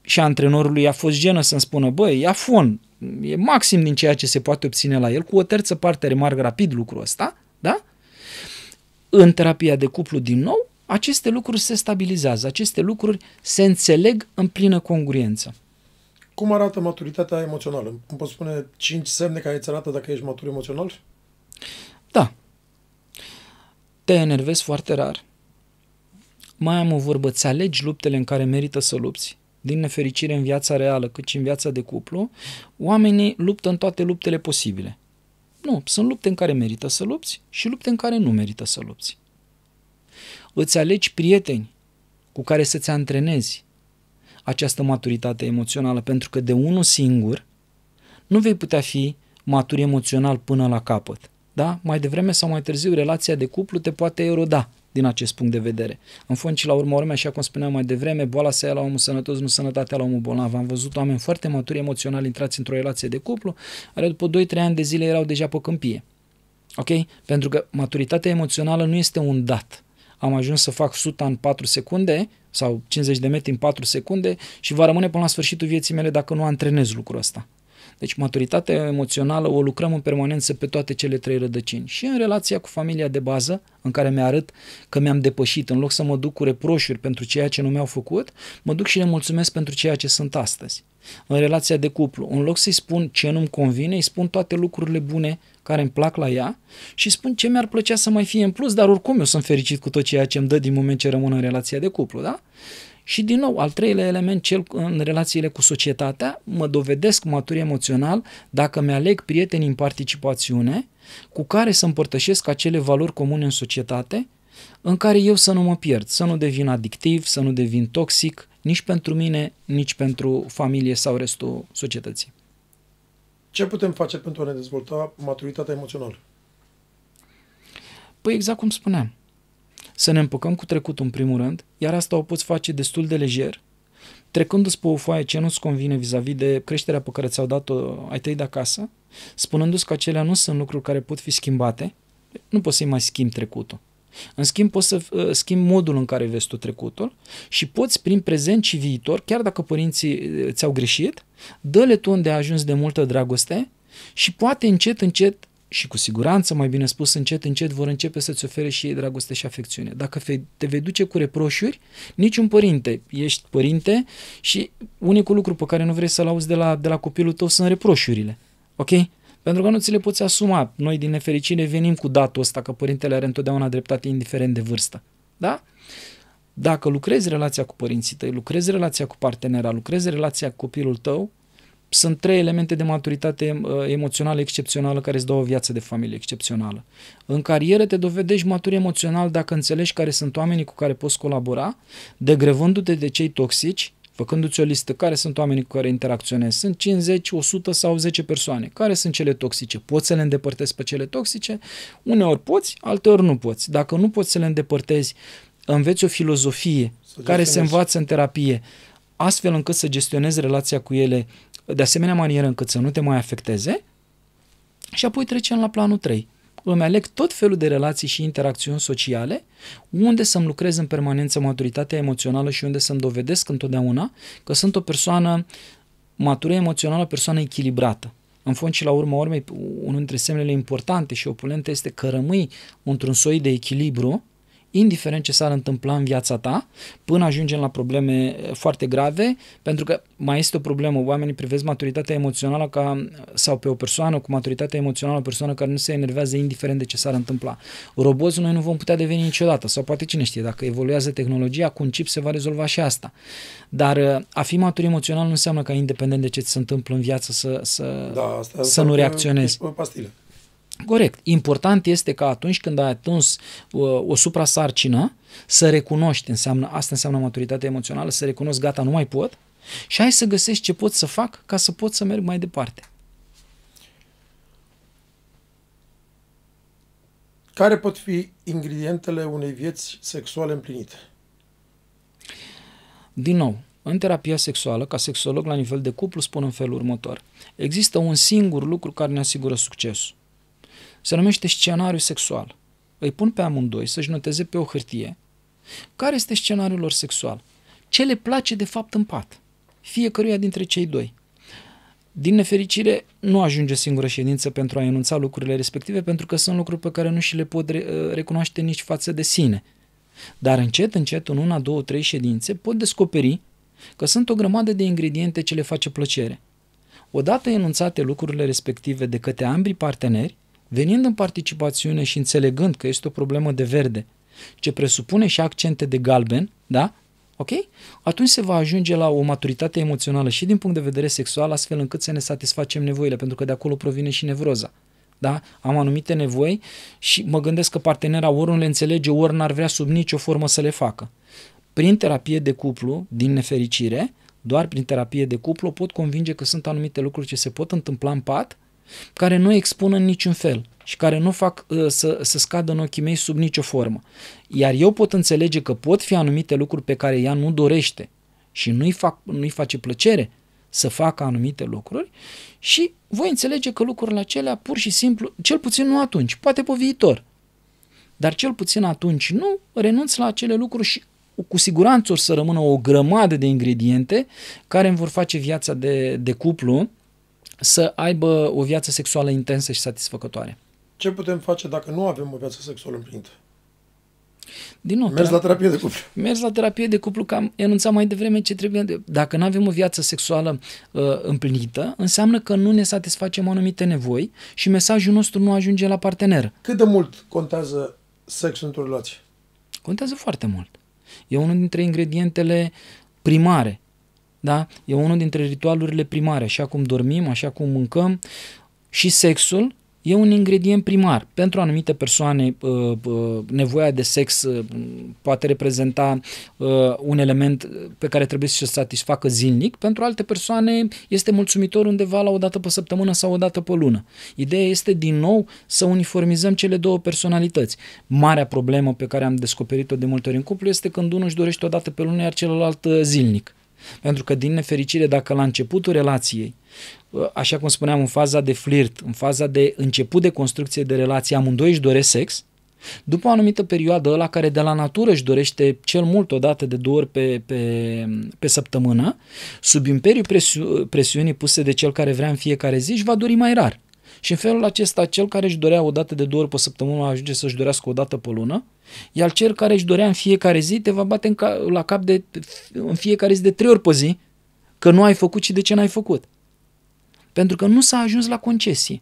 S1: și antrenorului a fost genă să-mi spună, băi, ia fon, e maxim din ceea ce se poate obține la el, cu o terță parte remarc rapid lucrul ăsta, da? În terapia de cuplu, din nou, aceste lucruri se stabilizează, aceste lucruri se înțeleg în plină congruență.
S2: Cum arată maturitatea emoțională? Cum poți spune cinci semne care îți arată dacă ești matur emoțional?
S1: Da. Te enervezi foarte rar. Mai am o vorbă, ți alegi luptele în care merită să lupți, din nefericire în viața reală, cât și în viața de cuplu, oamenii luptă în toate luptele posibile. Nu, sunt lupte în care merită să lupți și lupte în care nu merită să lupți. Îți alegi prieteni cu care să-ți antrenezi această maturitate emoțională, pentru că de unul singur nu vei putea fi matur emoțional până la capăt. Da? Mai devreme sau mai târziu, relația de cuplu te poate eroda din acest punct de vedere. În fond și la urma urmei, așa cum spuneam mai devreme, boala să ia la omul sănătos, nu sănătatea la omul bolnav. Am văzut oameni foarte maturi emoțional intrați într-o relație de cuplu, care după 2-3 ani de zile erau deja pe câmpie. Ok? Pentru că maturitatea emoțională nu este un dat am ajuns să fac 100 în 4 secunde sau 50 de metri în 4 secunde și va rămâne până la sfârșitul vieții mele dacă nu antrenez lucrul ăsta. Deci maturitatea emoțională o lucrăm în permanență pe toate cele trei rădăcini. Și în relația cu familia de bază, în care mi-arăt că mi-am depășit, în loc să mă duc cu reproșuri pentru ceea ce nu mi-au făcut, mă duc și le mulțumesc pentru ceea ce sunt astăzi. În relația de cuplu, în loc să-i spun ce nu-mi convine, îi spun toate lucrurile bune care îmi plac la ea și spun ce mi-ar plăcea să mai fie în plus, dar oricum eu sunt fericit cu tot ceea ce îmi dă din moment ce rămân în relația de cuplu, da? Și din nou, al treilea element, cel în relațiile cu societatea, mă dovedesc matur emoțional dacă mi-aleg prieteni în participațiune cu care să împărtășesc acele valori comune în societate, în care eu să nu mă pierd, să nu devin adictiv, să nu devin toxic, nici pentru mine, nici pentru familie sau restul societății.
S2: Ce putem face pentru a ne dezvolta maturitatea emoțională?
S1: Păi exact cum spuneam, să ne împăcăm cu trecutul în primul rând,
S2: iar asta o poți face destul de
S1: lejer, trecându-ți pe o foaie ce nu-ți convine vis-a-vis de creșterea pe care ți-au dat-o ai tăi de acasă, spunându-ți că acelea nu sunt lucruri care pot fi schimbate, nu poți să-i mai schimbi trecutul. În schimb, poți să uh, schimbi modul în care vezi tu trecutul și poți, prin prezent și viitor, chiar dacă părinții uh, ți-au greșit, dă-le tu unde ai ajuns de multă dragoste și poate încet, încet și cu siguranță, mai bine spus, încet, încet vor începe să-ți ofere și ei dragoste și afecțiune. Dacă te vei duce cu reproșuri, niciun părinte, ești părinte și unicul lucru pe care nu vrei să-l auzi de la, de la copilul tău sunt reproșurile. Ok? Pentru că nu ți le poți asuma. Noi, din nefericire, venim cu datul ăsta că părintele are întotdeauna dreptate indiferent de vârstă. Da? Dacă lucrezi relația cu părinții tăi, lucrezi relația cu partenera, lucrezi relația cu copilul tău, sunt trei elemente de maturitate uh, emoțională excepțională care îți dau o viață de familie excepțională. În carieră te dovedești matur emoțional dacă înțelegi care sunt oamenii cu care poți colabora, degrevându-te de cei toxici, făcându-ți o listă care sunt oamenii cu care interacționezi. Sunt 50, 100 sau 10 persoane. Care sunt cele toxice? Poți să le îndepărtezi pe cele toxice? Uneori poți, alteori nu poți. Dacă nu poți să le îndepărtezi, înveți o filozofie care se învață în terapie, astfel încât să gestionezi relația cu ele de asemenea manieră încât să nu te mai afecteze și apoi trecem la planul 3. Îmi aleg tot felul de relații și interacțiuni sociale unde să-mi lucrez în permanență maturitatea emoțională și unde să-mi dovedesc întotdeauna că sunt o persoană matură emoțională, o persoană echilibrată. În fond și la urma urmei, unul dintre semnele importante și opulente este că rămâi într-un soi de echilibru indiferent ce s-ar întâmpla în viața ta, până ajungem la probleme eh, foarte grave, pentru că mai este o problemă, oamenii privesc maturitatea emoțională ca, sau pe o persoană cu maturitatea emoțională, o persoană care nu se enervează indiferent de ce s-ar întâmpla. Roboți noi nu vom putea deveni niciodată, sau poate cine știe, dacă evoluează tehnologia, cu un chip se va rezolva și asta. Dar eh, a fi matur emoțional nu înseamnă ca independent de ce ți se întâmplă în viață să, să, da,
S2: asta să nu reacționezi. pastile.
S1: Corect. Important este că atunci când ai atuns uh, o suprasarcină, să recunoști, înseamnă, asta înseamnă maturitate emoțională, să recunoști, gata, nu mai pot, și hai să găsești ce pot să fac ca să pot să merg mai departe.
S2: Care pot fi ingredientele unei vieți sexuale împlinite? Din
S1: nou, în terapia sexuală, ca sexolog la nivel de cuplu, spun în felul următor. Există un singur lucru care ne asigură succesul se numește scenariu sexual. Îi pun pe amândoi să-și noteze pe o hârtie care este scenariul lor sexual. Ce le place de fapt în pat? Fiecăruia dintre cei doi. Din nefericire, nu ajunge singură ședință pentru a enunța lucrurile respective, pentru că sunt lucruri pe care nu și le pot uh, recunoaște nici față de sine. Dar încet, încet, în una, două, trei ședințe, pot descoperi că sunt o grămadă de ingrediente ce le face plăcere. Odată enunțate lucrurile respective de către ambii parteneri, Venind în participațiune și înțelegând că este o problemă de verde, ce presupune și accente de galben, da? Ok? Atunci se va ajunge la o maturitate emoțională și din punct de vedere sexual, astfel încât să ne satisfacem nevoile, pentru că de acolo provine și nevroza. Da? Am anumite nevoi și mă gândesc că partenera ori nu le înțelege, ori n-ar vrea sub nicio formă să le facă. Prin terapie de cuplu, din nefericire, doar prin terapie de cuplu pot convinge că sunt anumite lucruri ce se pot întâmpla în pat care nu expun în niciun fel și care nu fac uh, să, să scadă în ochii mei sub nicio formă. Iar eu pot înțelege că pot fi anumite lucruri pe care ea nu dorește și nu-i, fac, nu-i face plăcere să facă anumite lucruri și voi înțelege că lucrurile acelea pur și simplu, cel puțin nu atunci, poate pe viitor, dar cel puțin atunci nu renunț la acele lucruri și cu siguranță o să rămână o grămadă de ingrediente care îmi vor face viața de, de cuplu să aibă o viață sexuală intensă și satisfăcătoare.
S2: Ce putem face dacă nu avem o viață sexuală împlinită?
S1: Din nou, mers la terapie de cuplu. Mers la terapie de cuplu, că am enunțat mai devreme ce trebuie. De... Dacă nu avem o viață sexuală uh, împlinită, înseamnă că nu ne satisfacem anumite nevoi și mesajul nostru nu ajunge la partener.
S2: Cât de mult contează sexul într-o relație?
S1: Contează foarte mult. E unul dintre ingredientele primare da? E unul dintre ritualurile primare, așa cum dormim, așa cum mâncăm și sexul e un ingredient primar. Pentru anumite persoane uh, uh, nevoia de sex uh, poate reprezenta un element pe care trebuie să-l satisfacă zilnic, pentru alte persoane este mulțumitor undeva la o dată pe săptămână sau o dată pe lună. Ideea este din nou să uniformizăm cele două personalități. Marea problemă pe care am descoperit-o de multe ori în cuplu este când unul își dorește o dată pe lună iar celălalt zilnic. Pentru că, din nefericire, dacă la începutul relației, ă, așa cum spuneam, în faza de flirt, în faza de început de construcție de relație, amândoi își doresc sex, după o anumită perioadă, ăla care de la natură își dorește cel mult o dată de două ori pe, pe, pe săptămână, sub imperiul presiunii puse de cel care vrea în fiecare zi, își va dori mai rar. Și în felul acesta, cel care își dorea o dată de două ori pe săptămână ajunge să-și dorească o dată pe lună, iar cel care își dorea în fiecare zi te va bate în ca- la cap de, în fiecare zi de trei ori pe zi că nu ai făcut și de ce n-ai făcut. Pentru că nu s-a ajuns la
S2: concesii.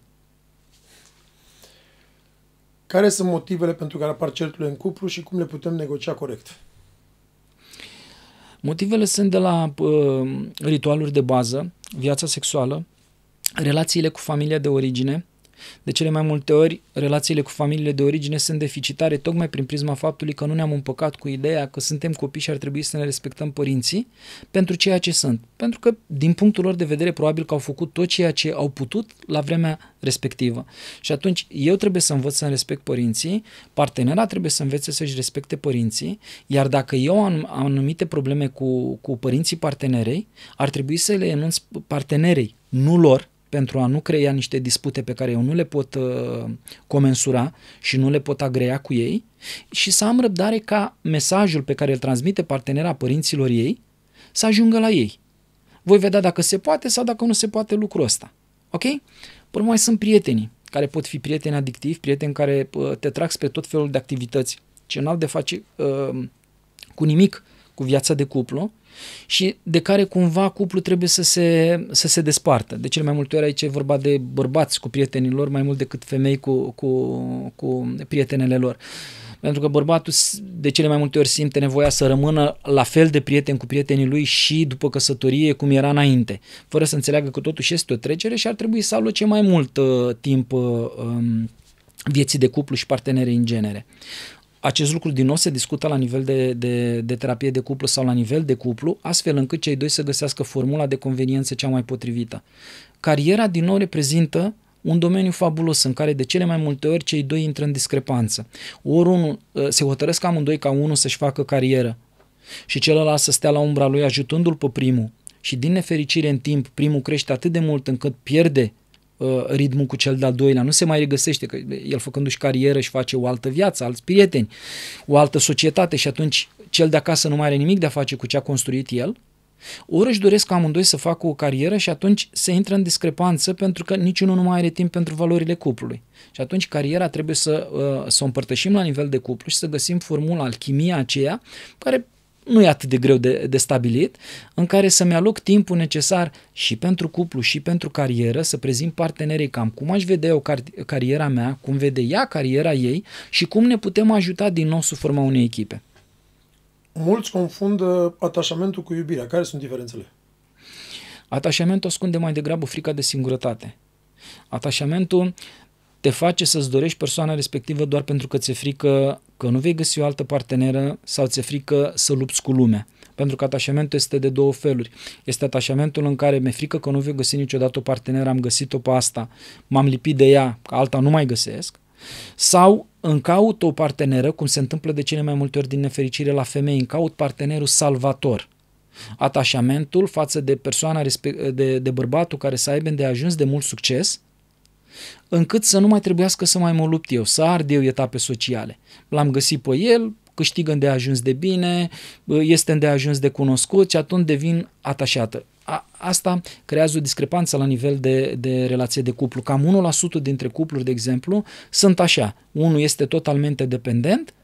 S2: Care sunt motivele pentru care apar certurile în cuplu și cum le putem negocia corect? Motivele sunt
S1: de la uh, ritualuri de bază, viața sexuală, Relațiile cu familia de origine. De cele mai multe ori, relațiile cu familiile de origine sunt deficitare tocmai prin prisma faptului că nu ne-am împăcat cu ideea că suntem copii și ar trebui să ne respectăm părinții pentru ceea ce sunt. Pentru că, din punctul lor de vedere, probabil că au făcut tot ceea ce au putut la vremea respectivă. Și atunci, eu trebuie să învăț să-mi respect părinții, partenera trebuie să învețe să-și respecte părinții, iar dacă eu am anumite probleme cu, cu părinții partenerei, ar trebui să le enunț partenerei, nu lor, pentru a nu crea niște dispute pe care eu nu le pot uh, comensura și nu le pot agrea cu ei și să am răbdare ca mesajul pe care îl transmite partenera părinților ei să ajungă la ei. Voi vedea dacă se poate sau dacă nu se poate lucrul ăsta. Ok? Până mai sunt prietenii care pot fi prieteni adictivi, prieteni care uh, te trag spre tot felul de activități ce n-au de face uh, cu nimic cu viața de cuplu, și de care cumva cuplul trebuie să se, să se despartă. De cele mai multe ori aici e vorba de bărbați cu prietenii lor mai mult decât femei cu, cu, cu prietenele lor. Pentru că bărbatul de cele mai multe ori simte nevoia să rămână la fel de prieten cu prietenii lui și după căsătorie cum era înainte, fără să înțeleagă că totuși este o trecere și ar trebui să aloce mai mult uh, timp uh, um, vieții de cuplu și partenerii în genere. Acest lucru din nou se discută la nivel de, de, de terapie de cuplu sau la nivel de cuplu, astfel încât cei doi să găsească formula de conveniență cea mai potrivită. Cariera din nou reprezintă un domeniu fabulos în care de cele mai multe ori cei doi intră în discrepanță. Ori unul, ă, se hotărăsc amândoi ca unul să-și facă carieră și celălalt să stea la umbra lui ajutându-l pe primul și din nefericire în timp primul crește atât de mult încât pierde Uh, ritmul cu cel de-al doilea, nu se mai regăsește, că el făcându-și carieră își face o altă viață, alți prieteni, o altă societate și atunci cel de acasă nu mai are nimic de a face cu ce a construit el, ori își doresc ca amândoi să facă o carieră și atunci se intră în discrepanță pentru că niciunul nu mai are timp pentru valorile cuplului. Și atunci cariera trebuie să, uh, să o împărtășim la nivel de cuplu și să găsim formula, alchimia aceea, care nu e atât de greu de, de stabilit, în care să-mi aloc timpul necesar și pentru cuplu și pentru carieră, să prezint partenerii cam cum aș vedea eu car- cariera mea, cum vede ea cariera ei și cum ne putem ajuta din nou sub forma unei echipe.
S2: Mulți confundă atașamentul cu iubirea. Care sunt diferențele?
S1: Atașamentul ascunde mai degrabă frica de singurătate. Atașamentul te face să-ți dorești persoana respectivă doar pentru că ți-e frică că nu vei găsi o altă parteneră sau ți-e frică să lupți cu lumea. Pentru că atașamentul este de două feluri. Este atașamentul în care mi-e frică că nu vei găsi niciodată o parteneră, am găsit-o pe asta, m-am lipit de ea, că alta nu mai găsesc. Sau în caut o parteneră, cum se întâmplă de cele mai multe ori din nefericire la femei, în caut partenerul salvator. Atașamentul față de persoana, de, de bărbatul care să aibă de ajuns de mult succes, încât să nu mai trebuiască să mai mă lupt eu, să ard eu etape sociale. L-am găsit pe el, câștigă de ajuns de bine, este de ajuns de cunoscut și atunci devin atașată. A, asta creează o discrepanță la nivel de, de relație de cuplu. Cam 1% dintre cupluri, de exemplu, sunt așa. Unul este totalmente dependent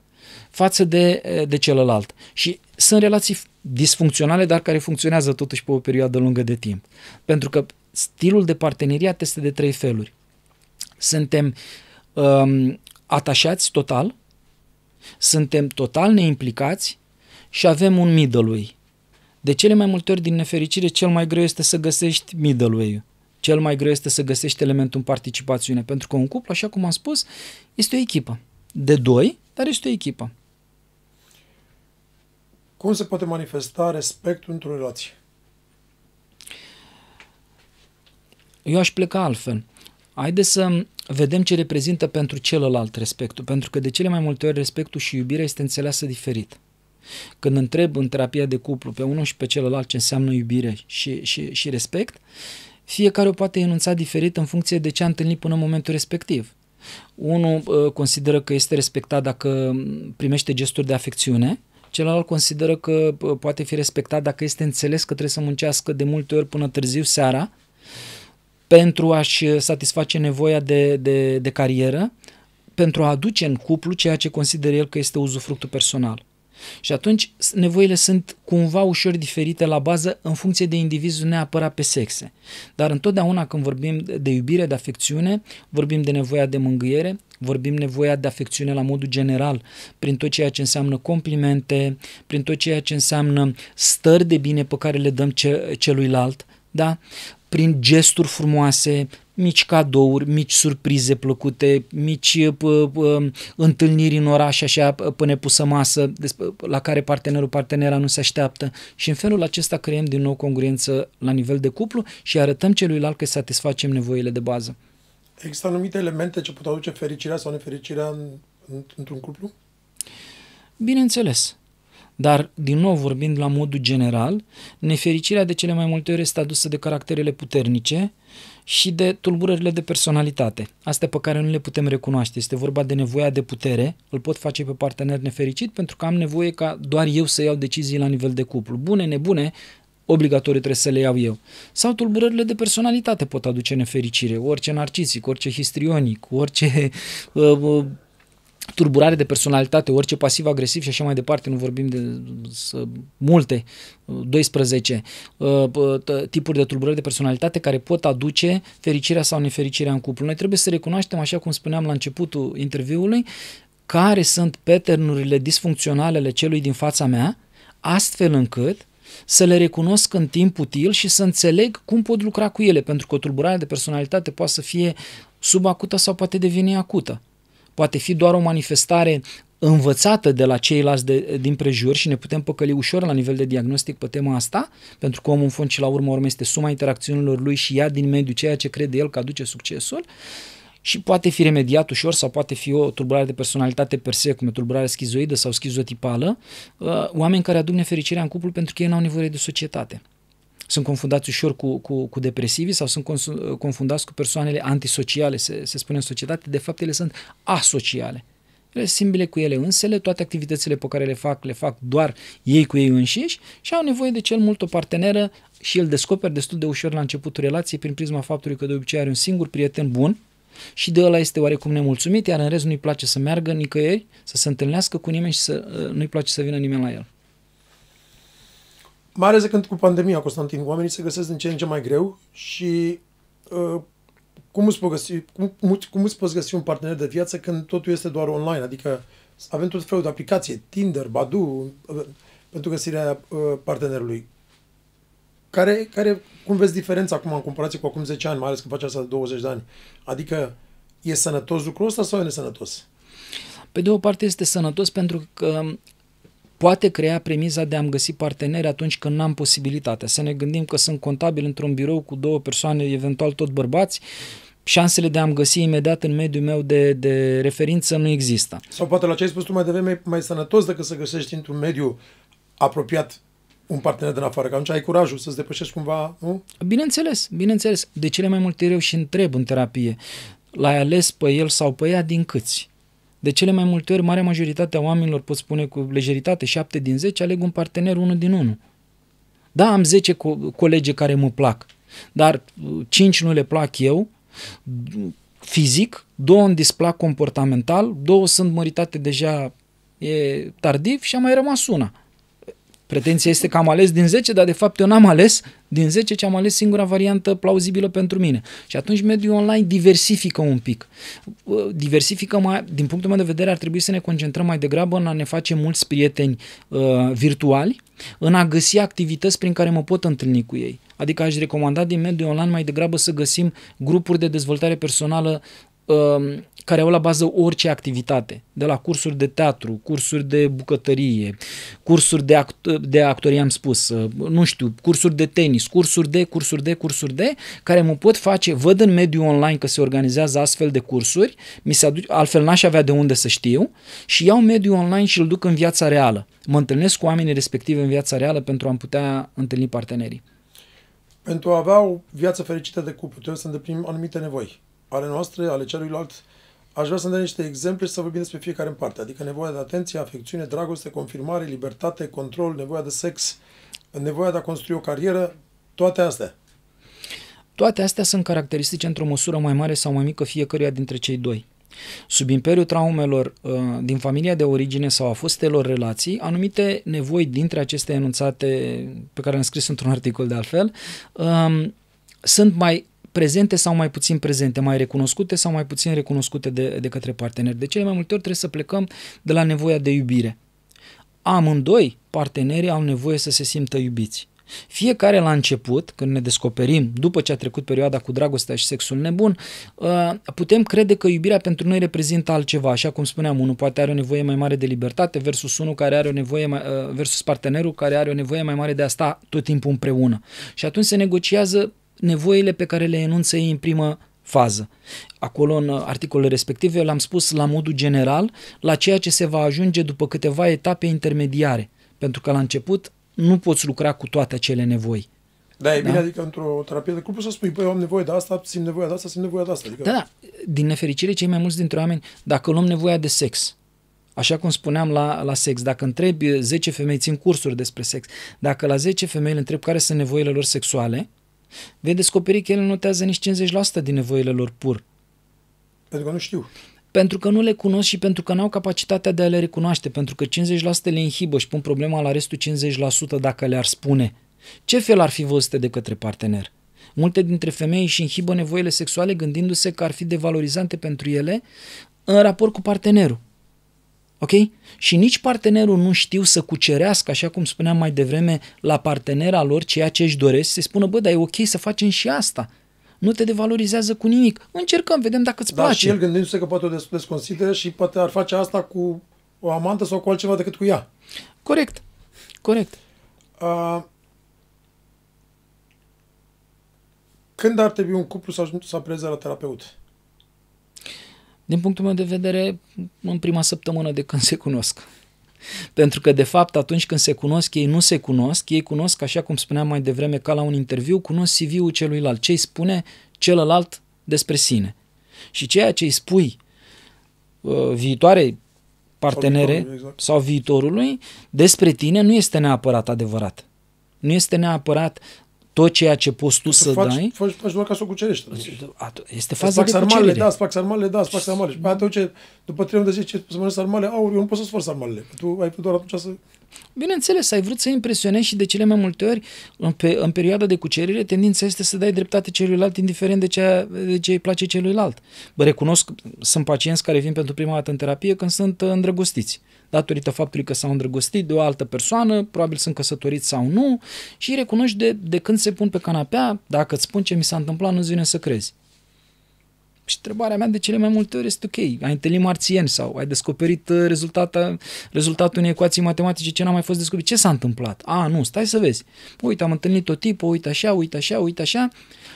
S1: față de, de celălalt. Și sunt relații disfuncționale, dar care funcționează totuși pe o perioadă lungă de timp. Pentru că stilul de parteneriat este de trei feluri. Suntem um, atașați total, suntem total neimplicați și avem un middleway. De cele mai multe ori, din nefericire, cel mai greu este să găsești middleway-ul. Cel mai greu este să găsești elementul în participațiune, pentru că un cuplu, așa cum am spus, este o echipă. De doi, dar este o echipă.
S2: Cum se poate manifesta respectul într-o relație?
S1: Eu aș pleca altfel. Haideți să vedem ce reprezintă pentru celălalt respectul, pentru că de cele mai multe ori respectul și iubirea este înțeleasă diferit. Când întreb în terapia de cuplu pe unul și pe celălalt ce înseamnă iubire și, și, și respect, fiecare o poate enunța diferit în funcție de ce a întâlnit până în momentul respectiv. Unul uh, consideră că este respectat dacă primește gesturi de afecțiune, celălalt consideră că uh, poate fi respectat dacă este înțeles că trebuie să muncească de multe ori până târziu seara pentru a-și uh, satisface nevoia de, de, de carieră, pentru a aduce în cuplu ceea ce consideră el că este uzufructul personal. Și atunci nevoile sunt cumva ușor diferite la bază în funcție de indivizul neapărat pe sexe. Dar întotdeauna când vorbim de iubire, de afecțiune, vorbim de nevoia de mângâiere, vorbim nevoia de afecțiune la modul general, prin tot ceea ce înseamnă complimente, prin tot ceea ce înseamnă stări de bine pe care le dăm ce, celuilalt, da? prin gesturi frumoase, mici cadouri, mici surprize plăcute, mici uh, p- p- um, întâlniri în oraș așa până pusă masă la care partenerul, partenera nu se așteaptă și în felul acesta creăm din nou congruență la nivel de cuplu și arătăm celuilalt că satisfacem nevoile de bază.
S2: Există anumite elemente ce pot aduce fericirea sau nefericirea în, în, într-un cuplu?
S1: Bineînțeles. Dar, din nou vorbind la modul general, nefericirea de cele mai multe ori este adusă de caracterele puternice și de tulburările de personalitate, astea pe care nu le putem recunoaște. Este vorba de nevoia de putere, îl pot face pe partener nefericit pentru că am nevoie ca doar eu să iau decizii la nivel de cuplu. Bune, nebune, obligatoriu trebuie să le iau eu. Sau tulburările de personalitate pot aduce nefericire, orice narcisic, orice histrionic, orice uh, uh turburare de personalitate, orice pasiv agresiv și așa mai departe, nu vorbim de multe, 12 uh, tipuri de tulburări de personalitate care pot aduce fericirea sau nefericirea în cuplu. Noi trebuie să recunoaștem, așa cum spuneam la începutul interviului, care sunt paternurile disfuncționale ale celui din fața mea, astfel încât să le recunosc în timp util și să înțeleg cum pot lucra cu ele, pentru că o tulburare de personalitate poate să fie subacută sau poate deveni acută poate fi doar o manifestare învățată de la ceilalți de, din prejur și ne putem păcăli ușor la nivel de diagnostic pe tema asta, pentru că omul în fond și la urmă urmă este suma interacțiunilor lui și ea din mediu ceea ce crede el că aduce succesul și poate fi remediat ușor sau poate fi o tulburare de personalitate per se, cum e tulburare schizoidă sau schizotipală, uh, oameni care aduc nefericirea în cuplu pentru că ei nu au nevoie de societate sunt confundați ușor cu, cu, cu depresivii sau sunt confundați cu persoanele antisociale, se, se spune în societate, de fapt ele sunt asociale. Ele simbile cu ele însele, toate activitățile pe care le fac, le fac doar ei cu ei înșiși și au nevoie de cel mult o parteneră și îl descoperi destul de ușor la începutul relației prin prisma faptului că de obicei are un singur prieten bun, și de ăla este oarecum nemulțumit, iar în rest nu-i place să meargă nicăieri, să se întâlnească cu nimeni și să uh, nu-i place să vină nimeni la el
S2: mai ales când cu pandemia, Constantin, oamenii se găsesc din ce în ce mai greu și uh, cum, îți găsi, cum, cum îți poți găsi un partener de viață când totul este doar online? Adică avem tot felul de aplicații, Tinder, Badu, uh, pentru găsirea uh, partenerului. Care, care, cum vezi diferența acum în comparație cu acum 10 ani, mai ales când faci asta de 20 de ani? Adică e sănătos lucrul ăsta sau e nesănătos? Pe de o parte este sănătos
S1: pentru că poate crea premiza de a-mi găsi parteneri atunci când n-am posibilitatea. Să ne gândim că sunt contabil într-un birou cu două persoane, eventual tot bărbați, șansele de a-mi găsi imediat în mediul meu de, de referință nu există.
S2: Sau poate la ce ai spus tu mai devreme, mai, mai sănătos decât să găsești într-un mediu apropiat un partener din afară, că atunci ai curajul să-ți depășești cumva,
S1: nu? Bineînțeles, bineînțeles. De cele mai multe eu și întreb în terapie, l-ai ales pe el sau pe ea din câți? De cele mai multe ori, marea majoritate a oamenilor pot spune cu lejeritate, 7 din 10 aleg un partener 1 din 1. Da, am 10 co- colegi care mă plac, dar 5 uh, nu le plac eu, fizic, două îmi displac comportamental, două sunt măritate deja e tardiv și a mai rămas una. Pretenția este că am ales din 10, dar de fapt eu n-am ales din 10, ci am ales singura variantă plauzibilă pentru mine. Și atunci mediul online diversifică un pic. Uh, diversifică mai, din punctul meu de vedere, ar trebui să ne concentrăm mai degrabă în a ne face mulți prieteni uh, virtuali, în a găsi activități prin care mă pot întâlni cu ei. Adică aș recomanda din mediul online mai degrabă să găsim grupuri de dezvoltare personală Um, care au la bază orice activitate, de la cursuri de teatru, cursuri de bucătărie, cursuri de, act- de actorie, am spus, uh, nu știu, cursuri de tenis, cursuri de, cursuri de, cursuri de, care mă pot face, văd în mediul online că se organizează astfel de cursuri, mi se aduce, altfel n-aș avea de unde să știu, și iau mediul online și îl duc în viața reală. Mă întâlnesc cu oamenii respectivi în viața reală pentru a-mi putea întâlni
S2: partenerii. Pentru a avea o viață fericită de cuplu, trebuie să îndeplinim anumite nevoi ale noastre, ale celuilalt, aș vrea să dea niște exemple și să vorbim despre fiecare în parte, adică nevoia de atenție, afecțiune, dragoste, confirmare, libertate, control, nevoia de sex, nevoia de a construi o carieră, toate astea.
S1: Toate astea sunt caracteristice într-o măsură mai mare sau mai mică fiecăruia dintre cei doi. Sub imperiul traumelor uh, din familia de origine sau a fostelor relații, anumite nevoi dintre aceste enunțate, pe care le-am scris într-un articol de altfel, um, sunt mai prezente sau mai puțin prezente, mai recunoscute sau mai puțin recunoscute de, de către parteneri. De cele mai multe ori trebuie să plecăm de la nevoia de iubire. Amândoi partenerii au nevoie să se simtă iubiți. Fiecare la început, când ne descoperim, după ce a trecut perioada cu dragostea și sexul nebun, ă, putem crede că iubirea pentru noi reprezintă altceva, așa cum spuneam, unul poate are o nevoie mai mare de libertate versus unul care are o nevoie mai, ă, versus partenerul care are o nevoie mai mare de a sta tot timpul împreună. Și atunci se negociază nevoile pe care le enunță ei în primă fază. Acolo, în uh, respectiv, eu l-am spus la modul general, la ceea ce se va ajunge după câteva etape intermediare, pentru că la început nu poți lucra cu toate acele nevoi.
S2: Da, e bine, da? adică într-o terapie de cuplu să spui, băi, eu am nevoie de asta, simt nevoia de asta, simt nevoia de asta. Adică... Da, da,
S1: din nefericire, cei mai mulți dintre oameni, dacă luăm nevoia de sex, Așa cum spuneam la, la sex, dacă întrebi 10 uh, femei, țin cursuri despre sex, dacă la 10 femei le întreb care sunt nevoile lor sexuale, Vei descoperi că ele notează nici 50% din nevoile lor pur. Pentru că nu știu. Pentru că nu le cunosc și pentru că n-au capacitatea de a le recunoaște, pentru că 50% le inhibă și pun problema la restul 50% dacă le-ar spune. Ce fel ar fi văzute de către partener? Multe dintre femei își inhibă nevoile sexuale gândindu-se că ar fi devalorizante pentru ele în raport cu partenerul. Ok? Și nici partenerul nu știu să cucerească, așa cum spuneam mai devreme, la partenera lor ceea ce își doresc, se spună, bă, dar e ok să facem și asta. Nu te devalorizează cu nimic. Încercăm,
S2: vedem dacă îți da, place. și el gândindu-se că poate o desconsideră și poate ar face asta cu o amantă sau cu altceva decât cu ea. Corect. Corect. Uh, când ar trebui un cuplu să, să apreze la terapeut?
S1: Din punctul meu de vedere, în prima săptămână de când se cunosc. Pentru că, de fapt, atunci când se cunosc, ei nu se cunosc, ei cunosc, așa cum spuneam mai devreme, ca la un interviu, cunosc CV-ul celuilalt, ce îi spune celălalt despre sine. Și ceea ce îi spui uh, viitoarei partenere sau, exact. sau viitorului despre tine nu este neapărat adevărat. Nu este neapărat tot ceea ce poți tu să faci, dai...
S2: Faci, faci doar ca să o cucerești. Este deci, faza de sarmale, da, spac sarmale, da, spac sarmale. Și după trei ani de ce să mănânci sarmale, au, eu nu pot să-ți fac sarmalele. Tu ai putut doar atunci să Bineînțeles, ai vrut să impresionezi și de cele mai multe ori, în,
S1: pe, în perioada de cucerire, tendința este să dai dreptate celuilalt, indiferent de ce, de ce îi place celuilalt. Bă, recunosc, sunt pacienți care vin pentru prima dată în terapie când sunt uh, îndrăgostiți. Datorită faptului că s-au îndrăgostit de o altă persoană, probabil sunt căsătoriți sau nu, și recunoști de, de când se pun pe canapea, dacă îți spun ce mi s-a întâmplat, nu-ți vine să crezi. Și întrebarea mea de cele mai multe ori este ok, ai întâlnit marțieni sau ai descoperit uh, rezultata, rezultatul unei ecuații matematice ce n-a mai fost descoperit. Ce s-a întâmplat? A, nu, stai să vezi. Păi, uite, am întâlnit o tip, uite așa, uite așa, uite așa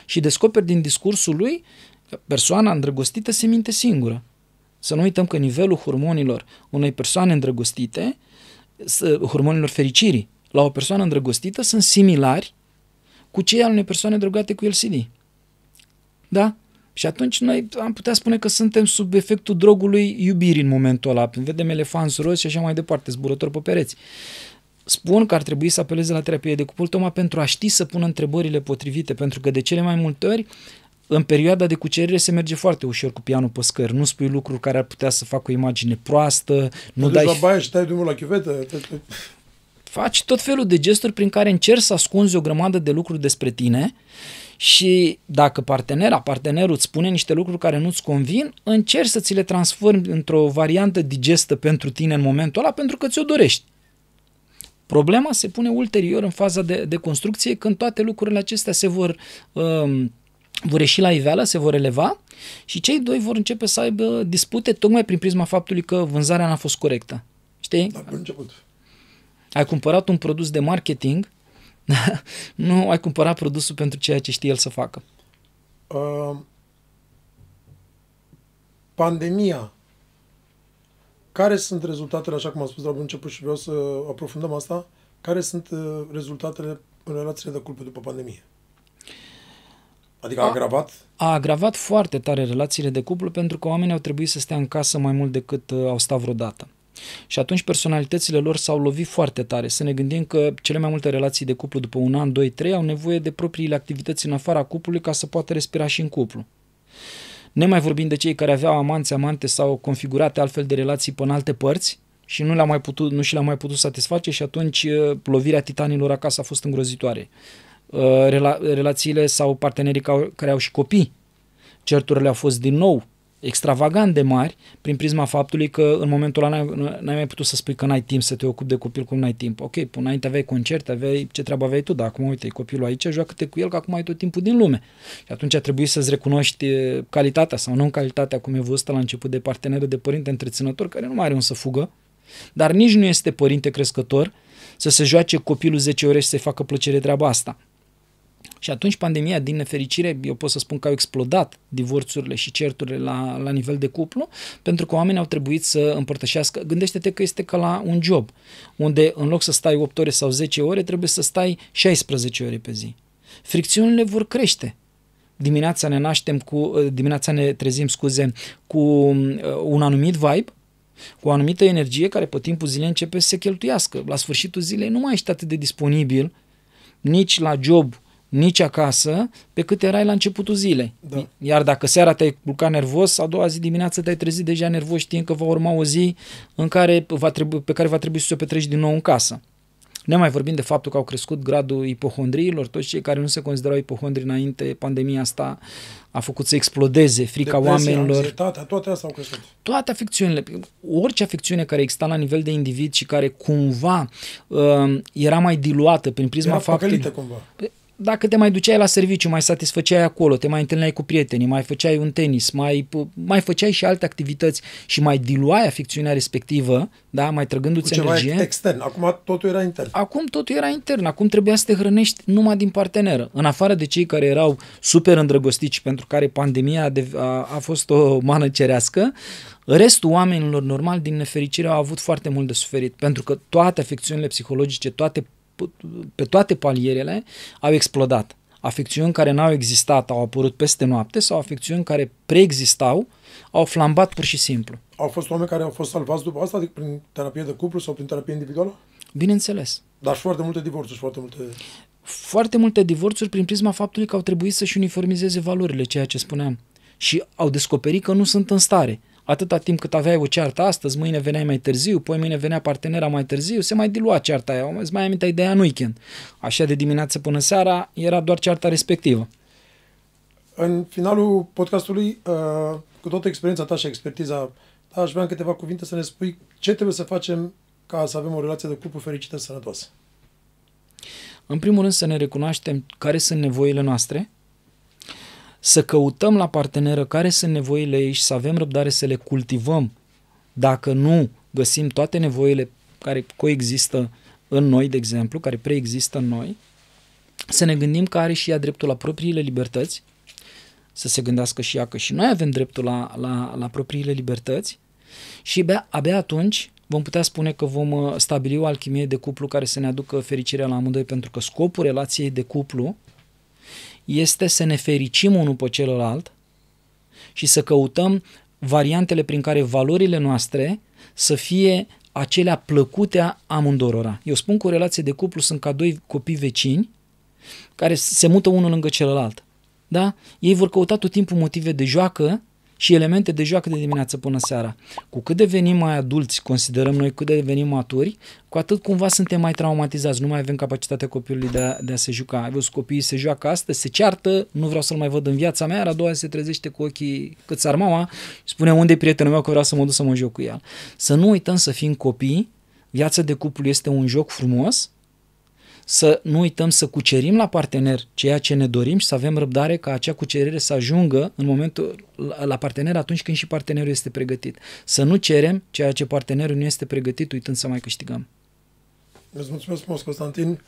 S1: și descoperi din discursul lui că persoana îndrăgostită se minte singură. Să nu uităm că nivelul hormonilor unei persoane îndrăgostite, hormonilor fericirii la o persoană îndrăgostită sunt similari cu cei al unei persoane drogate cu LCD. Da? Și atunci noi am putea spune că suntem sub efectul drogului iubirii în momentul ăla. Vedem elefanți roși și așa mai departe, zburători pe pereți. Spun că ar trebui să apeleze la terapie de cuplu tocmai pentru a ști să pună întrebările potrivite, pentru că de cele mai multe ori în perioada de cucerire se merge foarte ușor cu pianul pe scări. Nu spui lucruri care ar putea să facă o imagine proastă. Nu dai... la baie
S2: și dai drumul la chiuvetă.
S1: Faci tot felul de gesturi prin care încerci să ascunzi o grămadă de lucruri despre tine și dacă partenera, partenerul îți spune niște lucruri care nu-ți convin, încerci să ți le transformi într-o variantă digestă pentru tine în momentul ăla pentru că ți-o dorești. Problema se pune ulterior în faza de, de construcție când toate lucrurile acestea se vor, um, vor ieși la iveală, se vor eleva și cei doi vor începe să aibă dispute tocmai prin prisma faptului că vânzarea n-a fost corectă. Știi? Dar început. Ai cumpărat un produs de marketing nu ai cumpărat produsul pentru ceea ce știe el să facă.
S2: Uh, pandemia. Care sunt rezultatele, așa cum am spus la bun început și vreau să aprofundăm asta, care sunt uh, rezultatele în relațiile de culpă după pandemie? Adică a, agravat?
S1: A agravat foarte tare relațiile de cuplu pentru că oamenii au trebuit să stea în casă mai mult decât uh, au stat vreodată. Și atunci personalitățile lor s-au lovit foarte tare. Să ne gândim că cele mai multe relații de cuplu după un an, doi, trei au nevoie de propriile activități în afara cuplului ca să poată respira și în cuplu. Ne mai vorbim de cei care aveau amanți, amante sau configurate altfel de relații pe în alte părți și nu, le-a mai putut, nu și le-a mai putut satisface și atunci uh, lovirea titanilor acasă a fost îngrozitoare. Uh, rela- relațiile sau partenerii care au și copii, certurile au fost din nou extravagant de mari prin prisma faptului că în momentul ăla n-ai, mai putut să spui că n-ai timp să te ocupi de copil cum n-ai timp. Ok, până înainte aveai concert, aveai ce treabă aveai tu, dar acum uite, copilul aici, joacă-te cu el că acum ai tot timpul din lume. Și atunci a trebuit să-ți recunoști calitatea sau non-calitatea, cum e văzută la început, de parteneră, de părinte întreținător, care nu mai are un să fugă, dar nici nu este părinte crescător să se joace copilul 10 ore și să-i facă plăcere treaba asta. Și atunci pandemia, din nefericire, eu pot să spun că au explodat divorțurile și certurile la, la nivel de cuplu, pentru că oamenii au trebuit să împărtășească. Gândește-te că este ca la un job, unde în loc să stai 8 ore sau 10 ore, trebuie să stai 16 ore pe zi. Fricțiunile vor crește. Dimineața ne naștem cu, eh, dimineața ne trezim, scuze, cu eh, un anumit vibe, cu o anumită energie care pe timpul zilei începe să se cheltuiască. La sfârșitul zilei nu mai ești atât de disponibil nici la job nici acasă, pe cât erai la începutul zilei. Da. Iar dacă seara te-ai culcat nervos, a doua zi dimineață te-ai trezit deja nervos știind că va urma o zi în care va trebui, pe care va trebui să o petreci din nou în casă. Ne mai vorbim de faptul că au crescut gradul ipohondriilor, toți cei care nu se considerau ipohondri înainte, pandemia asta a făcut să explodeze frica Depresia, oamenilor. Anxietatea,
S2: toate astea au crescut.
S1: Toate afecțiunile, orice afecțiune care exista la nivel de individ și care cumva uh, era mai diluată prin prisma era faptului... Era cumva dacă te mai duceai la serviciu, mai satisfăceai acolo, te mai întâlneai cu prietenii, mai făceai un tenis, mai, mai făceai și alte activități și mai diluai afecțiunea respectivă, da, mai trăgându-ți cu energie. extern. Acum totul era intern. Acum totul era intern. Acum trebuia să te hrănești numai din parteneră. În afară de cei care erau super îndrăgostiți pentru care pandemia a, a, a fost o mană cerească, Restul oamenilor normal, din nefericire, au avut foarte mult de suferit, pentru că toate afecțiunile psihologice, toate pe toate palierele au explodat. Afecțiuni care n-au existat au apărut peste noapte sau afecțiuni care preexistau au flambat pur și simplu.
S2: Au fost oameni care au fost salvați după asta, adică prin terapie de cuplu sau prin terapie individuală? Bineînțeles. Dar și foarte multe divorțuri, foarte multe
S1: foarte multe divorțuri prin prisma faptului că au trebuit să-și uniformizeze valorile, ceea ce spuneam. Și au descoperit că nu sunt în stare atâta timp cât aveai o ceartă astăzi, mâine veneai mai târziu, poi mâine venea partenera mai târziu, se mai dilua cearta aia, îți mai aminteai de aia în weekend. Așa de dimineață până seara era doar cearta respectivă.
S2: În finalul podcastului, uh, cu toată experiența ta și expertiza ta, da, aș vrea în câteva cuvinte să ne spui ce trebuie să facem ca să avem o relație de cuplu fericită și sănătoasă.
S1: În primul rând să ne recunoaștem care sunt nevoile noastre, să căutăm la parteneră care sunt nevoile ei și să avem răbdare să le cultivăm. Dacă nu găsim toate nevoile care coexistă în noi, de exemplu, care preexistă în noi, să ne gândim că are și ea dreptul la propriile libertăți, să se gândească și ea că și noi avem dreptul la, la, la propriile libertăți și abia, abia atunci vom putea spune că vom uh, stabili o alchimie de cuplu care să ne aducă fericirea la amândoi, pentru că scopul relației de cuplu este să ne fericim unul pe celălalt și să căutăm variantele prin care valorile noastre să fie acelea plăcute amândorora. Eu spun că o relație de cuplu sunt ca doi copii vecini care se mută unul lângă celălalt. Da? Ei vor căuta tot timpul motive de joacă și elemente de joacă de dimineață până seara. Cu cât devenim mai adulți, considerăm noi cât devenim maturi, cu atât cumva suntem mai traumatizați, nu mai avem capacitatea copilului de a, de a se juca. Ai văzut copiii se joacă astăzi, se ceartă, nu vreau să-l mai văd în viața mea, a doua se trezește cu ochii cât s-ar mama și spune unde e prietenul meu că vreau să mă duc să mă joc cu el. Să nu uităm să fim copii, viața de cuplu este un joc frumos, să nu uităm să cucerim la partener ceea ce ne dorim și să avem răbdare ca acea cucerire să ajungă în momentul la partener atunci când și partenerul este pregătit. Să nu cerem ceea ce partenerul nu este pregătit uitând să
S2: mai câștigăm. Vă mulțumesc frumos, Constantin.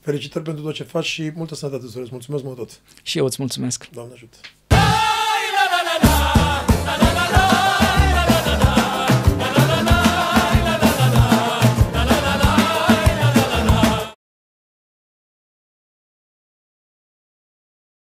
S2: Felicitări pentru tot ce faci și multă sănătate, Îți Mulțumesc mult tot. Și eu îți mulțumesc. Doamne ajută.